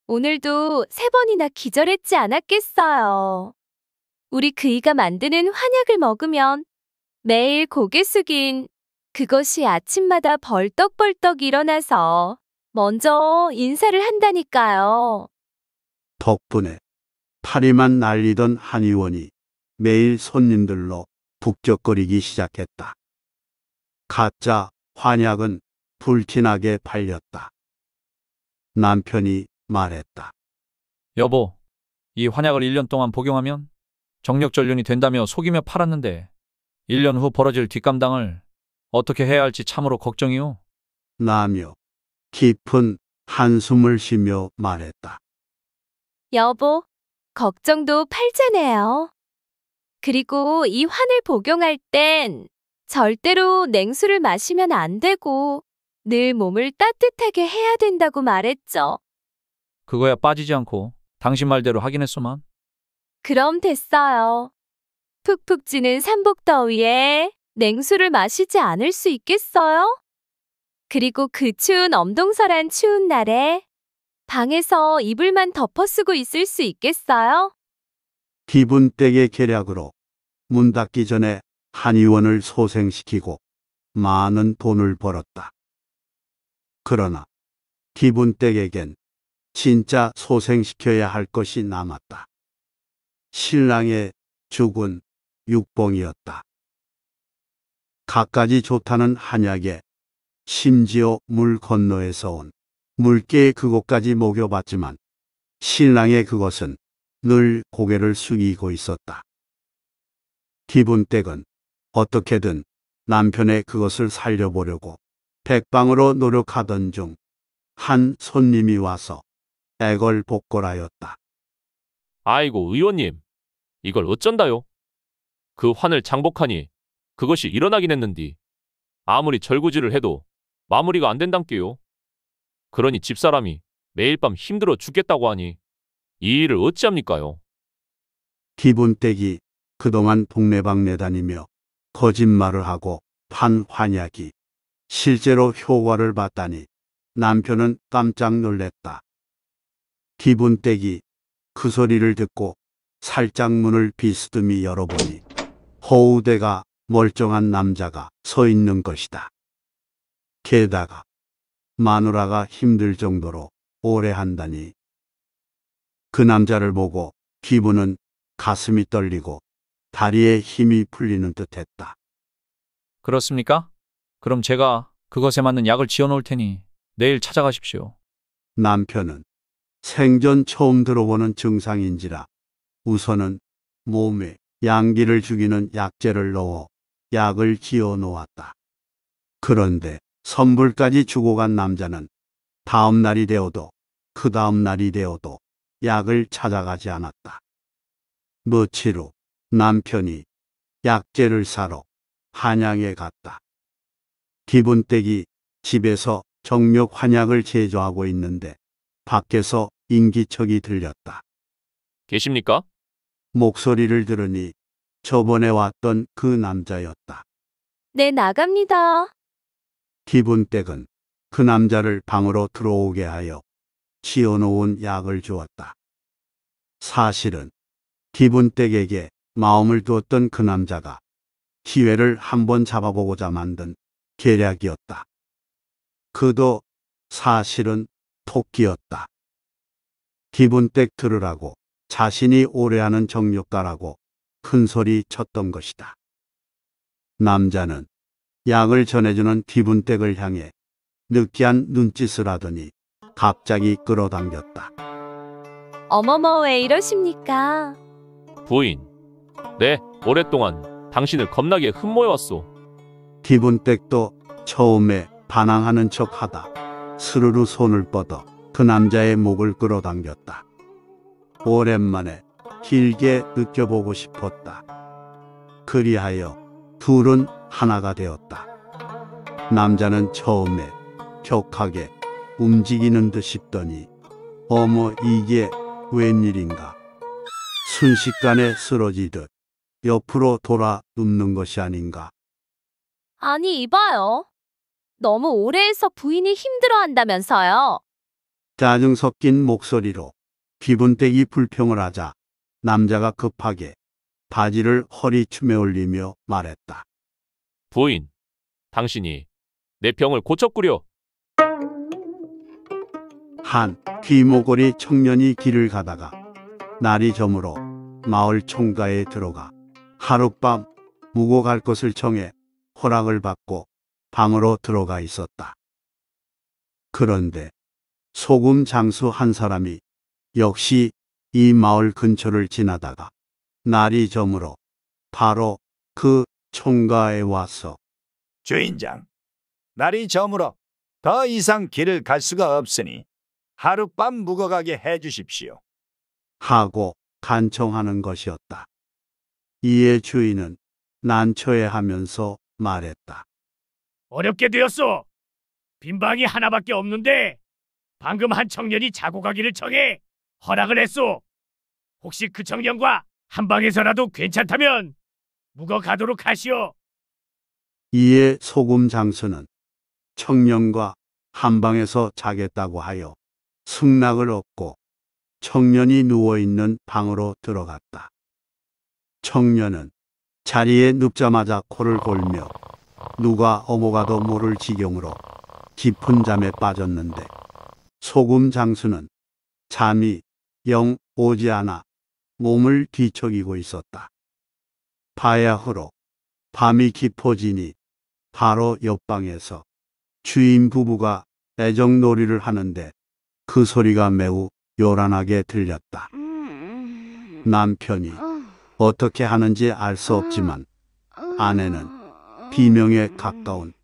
오늘도 세 번이나 기절했지 않았겠어요. 우리 그이가 만드는 환약을 먹으면 매일 고개 숙인 그것이 아침마다 벌떡벌떡 일어나서 먼저 인사를 한다니까요. 덕분에 파리만 날리던 한의원이 매일 손님들로 북적거리기 시작했다. 가짜 환약은 불티나게 팔렸다. 남편이 말했다. 여보, 이 환약을 1년 동안 복용하면 정력전륜이 된다며 속이며 팔았는데 1년 후 벌어질 뒷감당을 어떻게 해야 할지 참으로 걱정이요. 나며 깊은 한숨을 쉬며 말했다. 여보, 걱정도 팔자네요. 그리고 이 환을 복용할 땐 절대로 냉수를 마시면 안 되고 늘 몸을 따뜻하게 해야 된다고 말했죠. 그거야 빠지지 않고 당신 말대로 하긴 했소만. 그럼 됐어요. 푹푹 찌는 삼복더위에 냉수를 마시지 않을 수 있겠어요? 그리고 그 추운 엄동설한 추운 날에 방에서 이불만 덮어 쓰고 있을 수 있겠어요? 기분 땡의 계략으로 문 닫기 전에 한의원을 소생시키고 많은 돈을 벌었다. 그러나 기분 땡에겐 진짜 소생시켜야 할 것이 남았다. 신랑의 죽은 육봉이었다. 갖가지 좋다는 한약에 심지어 물 건너에서 온 물개의 그곳까지 먹여봤지만 신랑의 그것은 늘 고개를 숙이고 있었다. 기분댁은 어떻게든 남편의 그것을 살려보려고 백방으로 노력하던 중 한 손님이 와서 애걸복걸하였다. 아이고 의원님 이걸 어쩐다요? 그 환을 장복하니 그것이 일어나긴 했는디 아무리 절구질을 해도 마무리가 안 된단께요. 그러니 집사람이 매일 밤 힘들어 죽겠다고 하니 이 일을 어찌합니까요? 기분 떼기 그동안 동네방네 다니며 거짓말을 하고 판 환약이 실제로 효과를 봤다니 남편은 깜짝 놀랬다. 기분 떼기 그 소리를 듣고 살짝 문을 비스듬히 열어보니 허우대가 멀쩡한 남자가 서 있는 것이다. 게다가 마누라가 힘들 정도로 오래 한다니. 그 남자를 보고 기분은 가슴이 떨리고 다리에 힘이 풀리는 듯 했다. 그렇습니까? 그럼 제가 그것에 맞는 약을 지어 놓을 테니 내일 찾아가십시오. 남편은 생전 처음 들어보는 증상인지라 우선은 몸에 양기를 죽이는 약재를 넣어 약을 지어 놓았다. 그런데 선불까지 주고 간 남자는 다음 날이 되어도 그 다음 날이 되어도 약을 찾아가지 않았다. 며칠 후 남편이 약재를 사러 한양에 갔다. 기분댁이 집에서 정력 환약을 제조하고 있는데 밖에서 인기척이 들렸다. 계십니까? 목소리를 들으니 저번에 왔던 그 남자였다. 네, 나갑니다. 기분댁은 그 남자를 방으로 들어오게 하여 지어놓은 약을 주었다. 사실은 기분댁에게 마음을 두었던 그 남자가 기회를 한번 잡아보고자 만든 계략이었다. 그도 사실은 토끼였다. 기분댁 들으라고 자신이 오래하는 정육가라고 큰소리 쳤던 것이다. 남자는 약을 전해주는 기분댁을 향해 느끼한 눈짓을 하더니 갑자기 끌어당겼다. 어머머 왜 이러십니까? 부인. 네, 오랫동안 당신을 겁나게 흠모해왔소. 기분댁도 처음에 반항하는 척하다 스르르 손을 뻗어 그 남자의 목을 끌어당겼다. 오랜만에 길게 느껴보고 싶었다. 그리하여 둘은 하나가 되었다. 남자는 처음에 격하게 움직이는 듯 싶더니 어머 이게 웬일인가 순식간에 쓰러지듯 옆으로 돌아 눕는 것이 아닌가 아니 이봐요. 너무 오래 해서 부인이 힘들어 한다면서요. 짜증 섞인 목소리로 기분때기 불평을 하자 남자가 급하게 바지를 허리춤에 올리며 말했다. 부인, 당신이 내 병을 고쳤구려. 한 귀모거리 청년이 길을 가다가 날이 저물어 마을 총가에 들어가 하룻밤 묵고 갈 것을 청해 허락을 받고 방으로 들어가 있었다. 그런데 소금 장수 한 사람이 역시 이 마을 근처를 지나다가 날이 저물어 바로 그 총가에 와서 주인장, 날이 저물어 더 이상 길을 갈 수가 없으니 하룻밤 묵어가게 해 주십시오. 하고 간청하는 것이었다. 이에 주인은 난처해하면서 말했다. 어렵게 되었소. 빈 방이 하나밖에 없는데 방금 한 청년이 자고 가기를 청해 허락을 했소. 혹시 그 청년과 한 방에서라도 괜찮다면 묵어 가도록 하시오. 이에 소금 장수는 청년과 한방에서 자겠다고 하여 승낙을 얻고 청년이 누워있는 방으로 들어갔다. 청년은 자리에 눕자마자 코를 골며 누가 어모가도 모를 지경으로 깊은 잠에 빠졌는데 소금 장수는 잠이 영 오지 않아 몸을 뒤척이고 있었다. 바야 흐로 밤이 깊어지니 바로 옆방에서 주인 부부가 애정놀이를 하는데 그 소리가 매우 요란하게 들렸다. 남편이 어떻게 하는지 알 수 없지만 아내는 비명에 가까운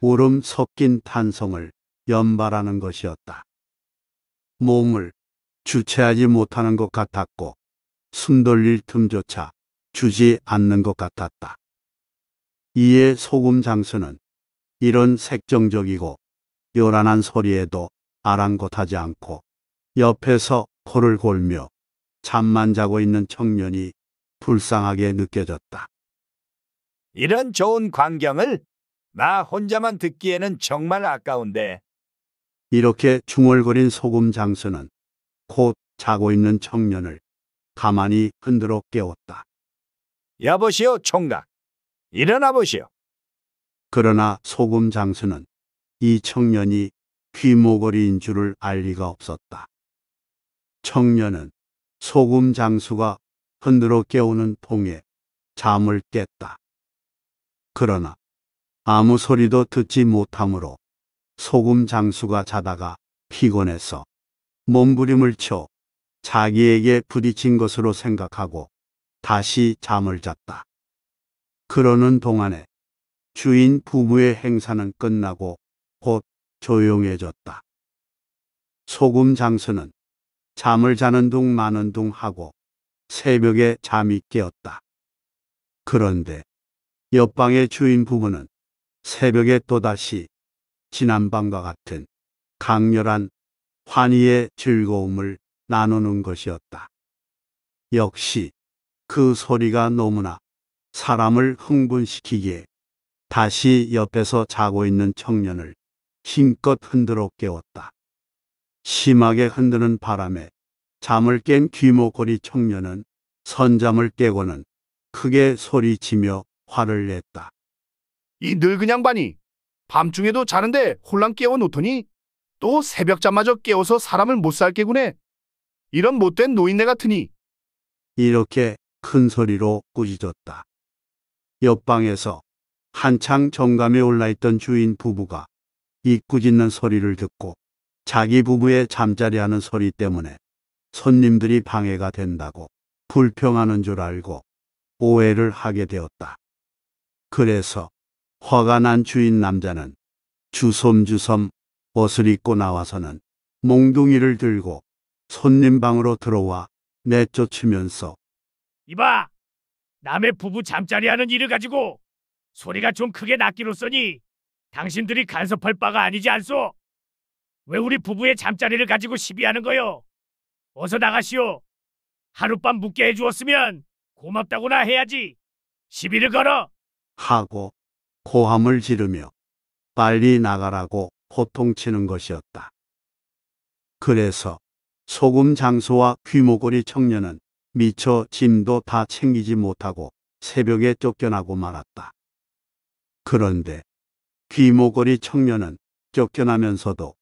울음 섞인 탄성을 연발하는 것이었다. 몸을 주체하지 못하는 것 같았고 숨 돌릴 틈조차 주지 않는 것 같았다. 이에 소금 장수는 이런 색정적이고 요란한 소리에도 아랑곳하지 않고 옆에서 코를 골며 잠만 자고 있는 청년이 불쌍하게 느껴졌다. 이런 좋은 광경을 나 혼자만 듣기에는 정말 아까운데. 이렇게 중얼거린 소금 장수는 곧 자고 있는 청년을 가만히 흔들어 깨웠다. 여보시오 총각, 일어나 보시오. 그러나 소금 장수는 이 청년이 귀모거리인 줄을 알 리가 없었다. 청년은 소금 장수가 흔들어 깨우는 통에 잠을 깼다. 그러나 아무 소리도 듣지 못하므로 소금 장수가 자다가 피곤해서 몸부림을 쳐 자기에게 부딪힌 것으로 생각하고 다시 잠을 잤다. 그러는 동안에 주인 부부의 행사는 끝나고 곧 조용해졌다. 소금 장수는 잠을 자는 둥 마는 둥 하고 새벽에 잠이 깨었다. 그런데 옆방의 주인 부부는 새벽에 또다시 지난밤과 같은 강렬한 환희의 즐거움을 나누는 것이었다. 역시 그 소리가 너무나 사람을 흥분시키기에 다시 옆에서 자고 있는 청년을 힘껏 흔들어 깨웠다. 심하게 흔드는 바람에 잠을 깬 귀모거리 청년은 선잠을 깨고는 크게 소리치며 화를 냈다. 이 늙은 양반이 밤중에도 자는데 혼란 깨워놓더니 또 새벽잠마저 깨워서 사람을 못 살게 구네. 이런 못된 노인네 같으니. 이렇게 큰 소리로 꾸짖었다. 옆방에서 한창 정감에 올라있던 주인 부부가 이 꾸짖는 소리를 듣고 자기 부부의 잠자리하는 소리 때문에 손님들이 방해가 된다고 불평하는 줄 알고 오해를 하게 되었다. 그래서 화가 난 주인 남자는 주섬주섬 옷을 입고 나와서는 몽둥이를 들고 손님 방으로 들어와 내쫓으면서 이봐! 남의 부부 잠자리 하는 일을 가지고 소리가 좀 크게 났기로써니 당신들이 간섭할 바가 아니지 않소? 왜 우리 부부의 잠자리를 가지고 시비하는 거요? 어서 나가시오. 하룻밤 묵게 해주었으면 고맙다고나 해야지. 시비를 걸어! 하고 고함을 지르며 빨리 나가라고 호통치는 것이었다. 그래서 소금 장소와 귀모거리 청년은 미처 짐도 다 챙기지 못하고 새벽에 쫓겨나고 말았다. 그런데 귀모거리 청년은 쫓겨나면서도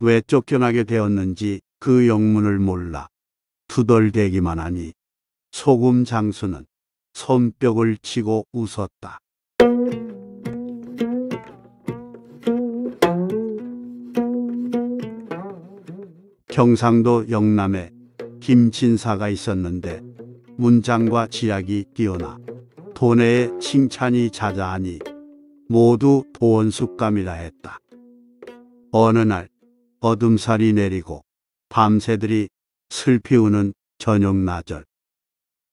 왜 쫓겨나게 되었는지 그 영문을 몰라 투덜대기만 하니 소금 장수는 손뼉을 치고 웃었다. 경상도 영남에 김친사가 있었는데 문장과 지약이 뛰어나 도내에 칭찬이 자자하니 모두 보원숙감이라 했다. 어느 날 어둠살이 내리고 밤새들이 슬피 우는 저녁 나절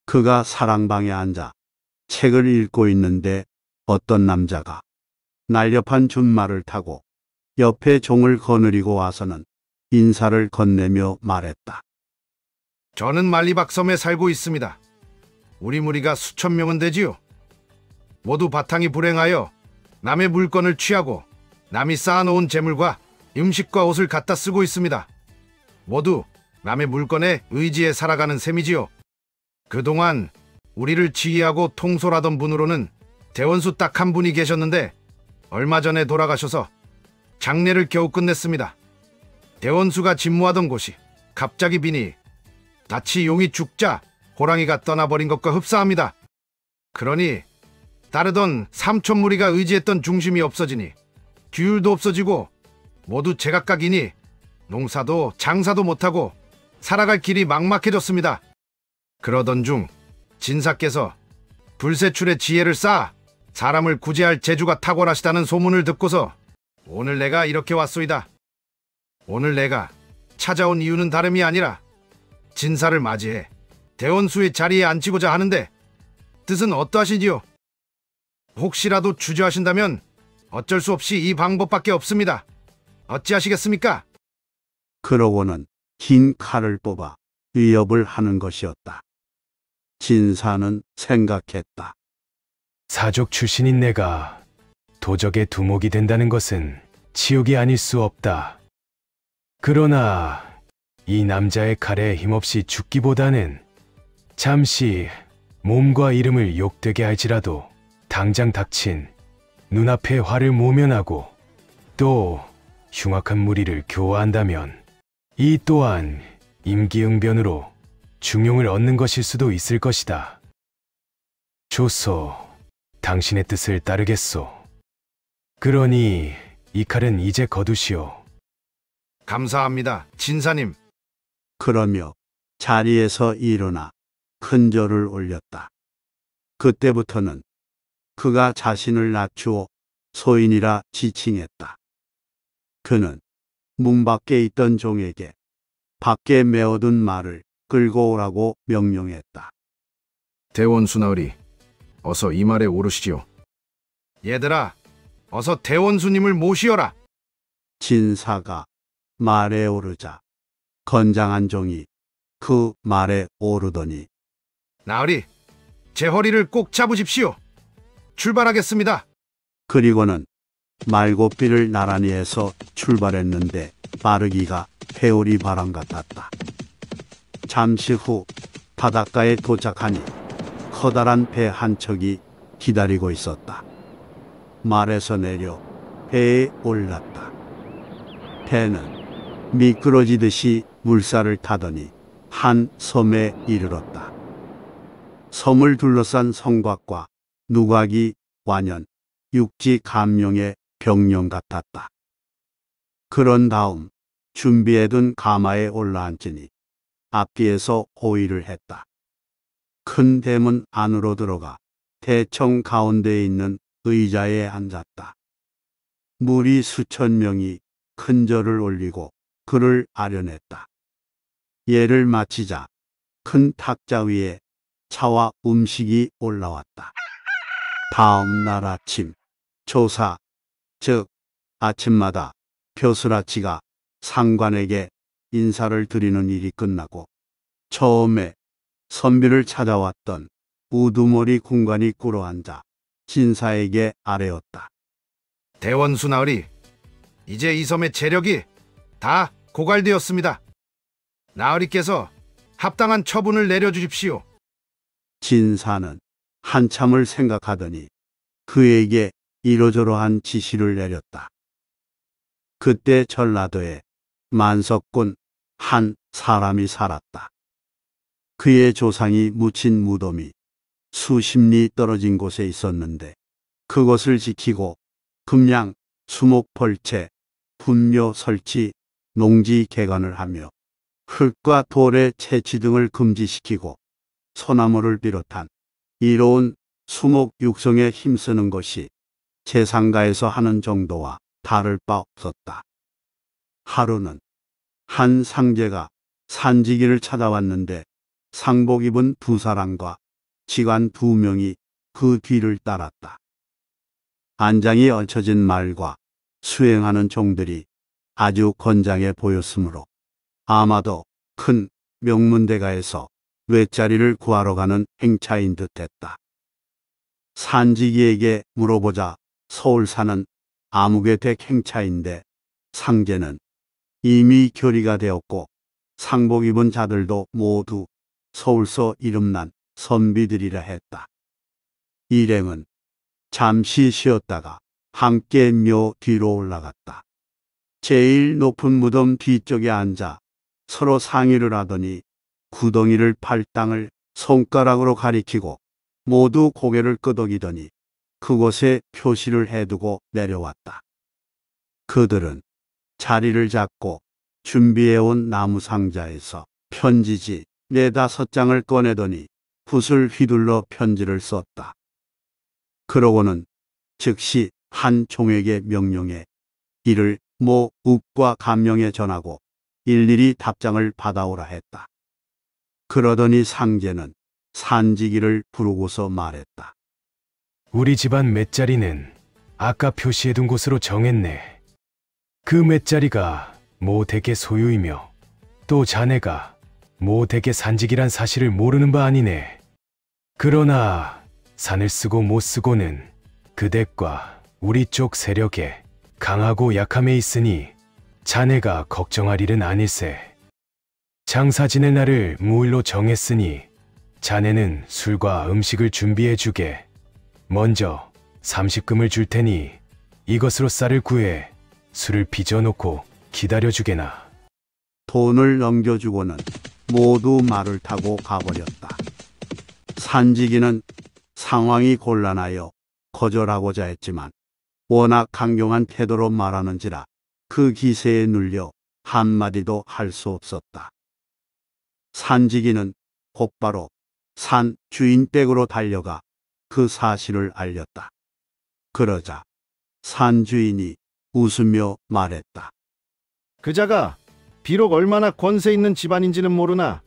그가 사랑방에 앉아 책을 읽고 있는데 어떤 남자가 날렵한 준말을 타고 옆에 종을 거느리고 와서는 인사를 건네며 말했다. 저는 말리박섬에 살고 있습니다. 우리 무리가 수천 명은 되지요. 모두 바탕이 불행하여 남의 물건을 취하고 남이 쌓아놓은 재물과 음식과 옷을 갖다 쓰고 있습니다. 모두 남의 물건에 의지해 살아가는 셈이지요. 그동안 우리를 지휘하고 통솔하던 분으로는 대원수 딱 한 분이 계셨는데 얼마 전에 돌아가셔서 장례를 겨우 끝냈습니다. 대원수가 집무하던 곳이 갑자기 비니 낯이 용이 죽자 호랑이가 떠나버린 것과 흡사합니다. 그러니 따르던 삼촌 무리가 의지했던 중심이 없어지니 규율도 없어지고 모두 제각각이니 농사도 장사도 못하고 살아갈 길이 막막해졌습니다. 그러던 중 진사께서 불세출의 지혜를 쌓아 사람을 구제할 재주가 탁월하시다는 소문을 듣고서 오늘 내가 이렇게 왔소이다. 오늘 내가 찾아온 이유는 다름이 아니라 진사를 맞이해 대원수의 자리에 앉히고자 하는데 뜻은 어떠하시지요? 혹시라도 주저하신다면 어쩔 수 없이 이 방법밖에 없습니다. 어찌하시겠습니까? 그러고는 긴 칼을 뽑아 위협을 하는 것이었다. 진사는 생각했다. 사족 출신인 내가 도적의 두목이 된다는 것은 지옥이 아닐 수 없다. 그러나 이 남자의 칼에 힘없이 죽기보다는 잠시 몸과 이름을 욕되게 할지라도 당장 닥친 눈앞에 화를 모면하고 또 흉악한 무리를 교화한다면 이 또한 임기응변으로 중용을 얻는 것일 수도 있을 것이다. 조소, 당신의 뜻을 따르겠소. 그러니 이 칼은 이제 거두시오. 감사합니다. 진사님. 그러며 자리에서 일어나 큰 절을 올렸다. 그때부터는 그가 자신을 낮추어 소인이라 지칭했다. 그는 문 밖에 있던 종에게 밖에 메어둔 말을 끌고 오라고 명령했다. 대원수나으리, 어서 이 말에 오르시지요. 얘들아, 어서 대원수님을 모시어라. 진사가 말에 오르자 건장한 종이 그 말에 오르더니 나으리, 제 허리를 꼭 잡으십시오. 출발하겠습니다. 그리고는 말고삐를 나란히 해서 출발했는데 빠르기가 회오리 바람 같았다. 잠시 후 바닷가에 도착하니 커다란 배 한 척이 기다리고 있었다. 말에서 내려 배에 올랐다. 배는 미끄러지듯이 물살을 타더니 한 섬에 이르렀다. 섬을 둘러싼 성곽과 누각이 완연, 육지 감룡의 병령 같았다. 그런 다음 준비해둔 가마에 올라앉으니 앞뒤에서 호의를 했다. 큰 대문 안으로 들어가 대청 가운데에 있는 의자에 앉았다. 물이 수천 명이 큰 절을 올리고 그를 아련했다. 예를 마치자 큰 탁자 위에 차와 음식이 올라왔다. 다음 날 아침 조사 즉 아침마다 표스라치가 상관에게 인사를 드리는 일이 끝나고 처음에 선비를 찾아왔던 우두머리 군관이 꿇어앉아 신사에게 아뢰었다. 대원수 나으리, 이제 이 섬의 재력이 다 고갈되었습니다. 나으리께서 합당한 처분을 내려주십시오. 진사는 한참을 생각하더니 그에게 이러저러한 지시를 내렸다. 그때 전라도에 만석군 한 사람이 살았다. 그의 조상이 묻힌 무덤이 수십 리 떨어진 곳에 있었는데 그것을 지키고 금양, 수목 벌채, 분묘 설치, 농지 개간을 하며 흙과 돌의 채취 등을 금지시키고 소나무를 비롯한 이로운 수목 육성에 힘쓰는 것이 제상가에서 하는 정도와 다를 바 없었다. 하루는 한 상제가 산지기를 찾아왔는데 상복 입은 두 사람과 지관두 명이 그 뒤를 따랐다. 안장이 얹혀진 말과 수행하는 종들이 아주 건장해 보였으므로 아마도 큰 명문대가에서 외자리를 구하러 가는 행차인 듯했다. 산지기에게 물어보자 서울 사는 아무개 댁 행차인데 상제는 이미 결의가 되었고 상복 입은 자들도 모두 서울서 이름난 선비들이라 했다. 일행은 잠시 쉬었다가 함께 묘 뒤로 올라갔다. 제일 높은 무덤 뒤쪽에 앉아 서로 상의를 하더니 구덩이를 팔당을 손가락으로 가리키고 모두 고개를 끄덕이더니 그곳에 표시를 해두고 내려왔다. 그들은 자리를 잡고 준비해온 나무 상자에서 편지지 네다섯 장을 꺼내더니 붓을 휘둘러 편지를 썼다. 그러고는 즉시 한 종에게 명령해 이를 모, 욱과 감명에 전하고 일일이 답장을 받아오라 했다. 그러더니 상제는 산지기를 부르고서 말했다. 우리 집안 맷자리는 아까 표시해둔 곳으로 정했네. 그 맷자리가 모 댁의 소유이며 또 자네가 모 댁의 산직이란 사실을 모르는 바 아니네. 그러나 산을 쓰고 못 쓰고는 그 댁과 우리 쪽 세력에 강하고 약함에 있으니 자네가 걱정할 일은 아닐세. 장사진의 날을 무일로 정했으니 자네는 술과 음식을 준비해 주게. 먼저 30금을 줄 테니 이것으로 쌀을 구해 술을 빚어놓고 기다려주게나. 돈을 넘겨주고는 모두 말을 타고 가버렸다. 산지기는 상황이 곤란하여 거절하고자 했지만 워낙 강경한 태도로 말하는지라 그 기세에 눌려 한마디도 할 수 없었다. 산지기는 곧바로 산 주인 댁으로 달려가 그 사실을 알렸다. 그러자 산 주인이 웃으며 말했다. 그자가 비록 얼마나 권세 있는 집안인지는 모르나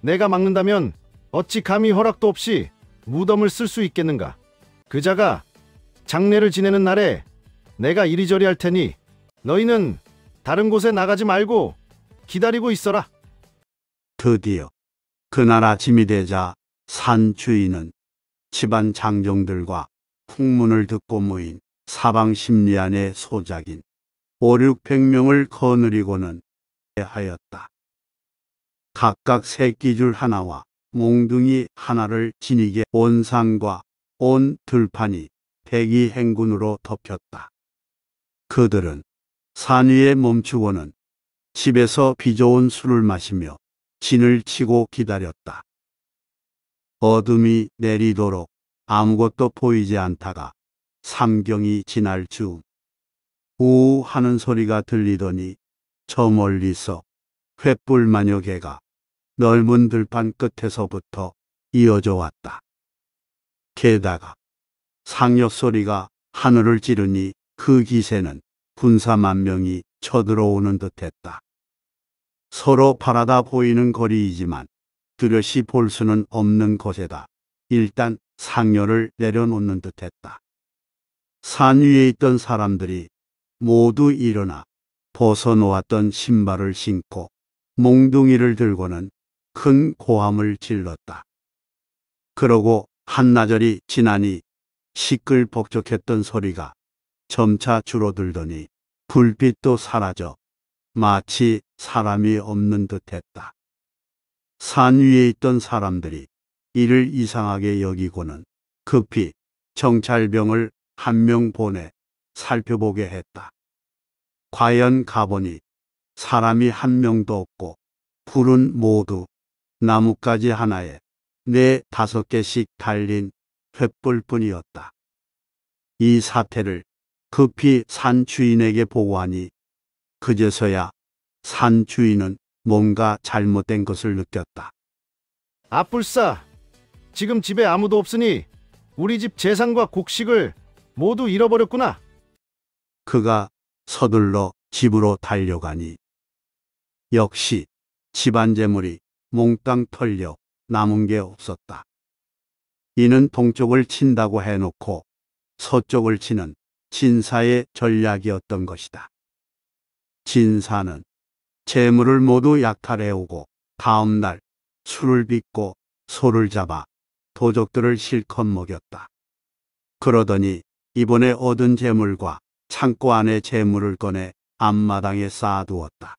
내가 막는다면 어찌 감히 허락도 없이 무덤을 쓸 수 있겠는가. 그자가 장례를 지내는 날에 내가 이리저리 할 테니 너희는 다른 곳에 나가지 말고 기다리고 있어라. 드디어 그 나라 짐이 되자 산 주인은 집안 장정들과 풍문을 듣고 모인 사방 심리안의 소작인 5, 600명을 거느리고는 하였다. 각각 새끼줄 하나와 몽둥이 하나를 지니게 온 산과 온 들판이 대기 행군으로 덮였다. 그들은 산 위에 멈추고는 집에서 비져온 술을 마시며 진을 치고 기다렸다. 어둠이 내리도록 아무것도 보이지 않다가 삼경이 지날 즈음 우우 하는 소리가 들리더니 저 멀리서 횃불 마녀 개가 넓은 들판 끝에서부터 이어져 왔다. 게다가 상엽 소리가 하늘을 찌르니 그 기세는 군사 만명이 쳐들어오는 듯했다. 서로 바라다 보이는 거리이지만 뚜렷이 볼 수는 없는 곳에다 일단 상여를 내려놓는 듯했다. 산 위에 있던 사람들이 모두 일어나 벗어놓았던 신발을 신고 몽둥이를 들고는 큰 고함을 질렀다. 그러고 한나절이 지나니 시끌벅적했던 소리가 점차 줄어들더니 불빛도 사라져 마치 사람이 없는 듯했다. 산 위에 있던 사람들이 이를 이상하게 여기고는 급히 정찰병을 한 명 보내 살펴보게 했다. 과연 가보니 사람이 한 명도 없고 불은 모두 나뭇가지 하나에 네 다섯 개씩 달린 횃불 뿐이었다. 이 사태를 급히 산 주인에게 보고하니 그제서야 산 주인은 뭔가 잘못된 것을 느꼈다. 아뿔싸! 지금 집에 아무도 없으니 우리 집 재산과 곡식을 모두 잃어버렸구나. 그가 서둘러 집으로 달려가니 역시 집안 재물이 몽땅 털려 남은 게 없었다. 이는 동쪽을 친다고 해놓고 서쪽을 치는 진사의 전략이었던 것이다. 진사는 재물을 모두 약탈해오고 다음날 술을 빚고 소를 잡아 도적들을 실컷 먹였다. 그러더니 이번에 얻은 재물과 창고 안에 재물을 꺼내 앞마당에 쌓아두었다.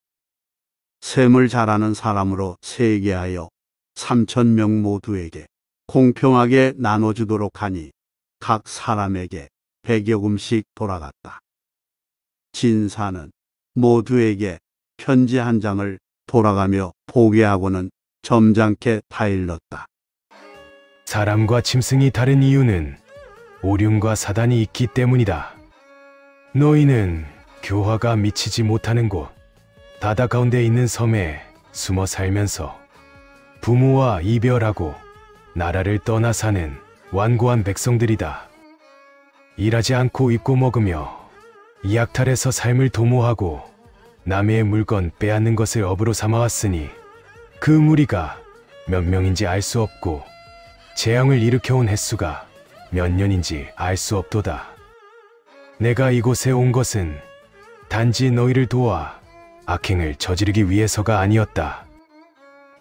셈을 잘하는 사람으로 세계하여 삼천 명 모두에게 공평하게 나눠주도록 하니 각 사람에게 백여금씩 돌아갔다. 진사는 모두에게 편지 한 장을 돌아가며 포기하고는 점잖게 다일렀다. 사람과 짐승이 다른 이유는 오륜과 사단이 있기 때문이다. 너희는 교화가 미치지 못하는 곳, 바다 가운데 있는 섬에 숨어 살면서 부모와 이별하고 나라를 떠나 사는 완고한 백성들이다. 일하지 않고 입고 먹으며 약탈에서 삶을 도모하고 남의 물건 빼앗는 것을 업으로 삼아왔으니 그 무리가 몇 명인지 알 수 없고 재앙을 일으켜온 횟수가 몇 년인지 알 수 없도다. 내가 이곳에 온 것은 단지 너희를 도와 악행을 저지르기 위해서가 아니었다.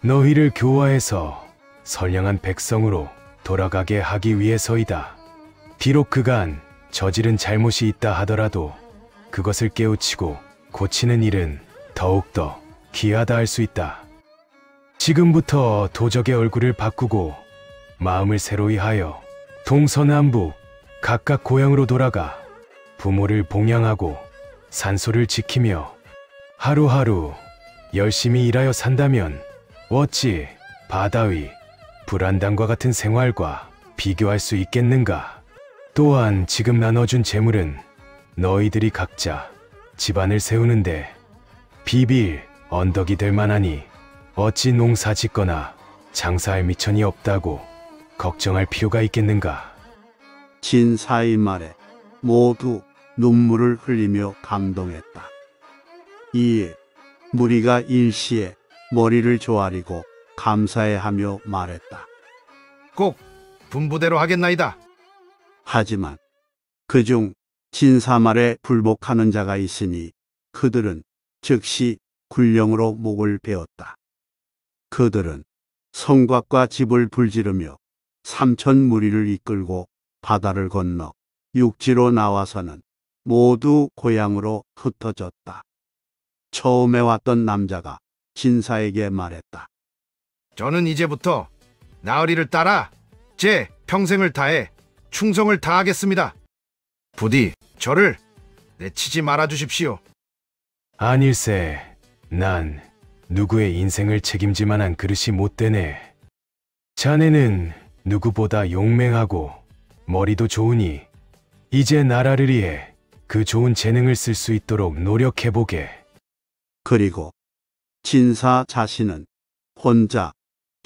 너희를 교화해서 선량한 백성으로 돌아가게 하기 위해서이다. 비록 그간 저지른 잘못이 있다 하더라도 그것을 깨우치고 고치는 일은 더욱더 귀하다 할 수 있다. 지금부터 도적의 얼굴을 바꾸고 마음을 새로이 하여 동서남북 각각 고향으로 돌아가 부모를 봉양하고 산소를 지키며 하루하루 열심히 일하여 산다면 워치 바다 위 불안당과 같은 생활과 비교할 수 있겠는가? 또한 지금 나눠준 재물은 너희들이 각자 집안을 세우는데 비빌 언덕이 될 만하니 어찌 농사 짓거나 장사할 미천이 없다고 걱정할 필요가 있겠는가? 진사의 말에 모두 눈물을 흘리며 감동했다. 이에 무리가 일시에 머리를 조아리고 감사해하며 말했다. 꼭 분부대로 하겠나이다. 하지만 그중 진사말에 불복하는 자가 있으니 그들은 즉시 군령으로 목을 베었다. 그들은 성곽과 집을 불지르며 삼천 무리를 이끌고 바다를 건너 육지로 나와서는 모두 고향으로 흩어졌다. 처음에 왔던 남자가 진사에게 말했다. 저는 이제부터 나으리를 따라 제 평생을 다해 충성을 다하겠습니다. 부디 저를 내치지 말아 주십시오. 아닐세, 난 누구의 인생을 책임지만 한 그릇이 못 되네. 자네는 누구보다 용맹하고 머리도 좋으니 이제 나라를 위해 그 좋은 재능을 쓸 수 있도록 노력해보게. 그리고 진사 자신은 혼자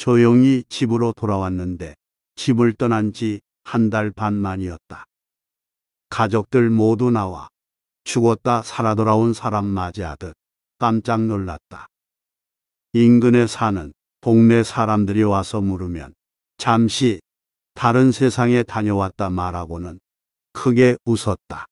조용히 집으로 돌아왔는데 집을 떠난 지 한 달 반 만이었다. 가족들 모두 나와 죽었다 살아 돌아온 사람 맞이하듯 깜짝 놀랐다. 인근에 사는 동네 사람들이 와서 물으면 잠시 다른 세상에 다녀왔다 말하고는 크게 웃었다.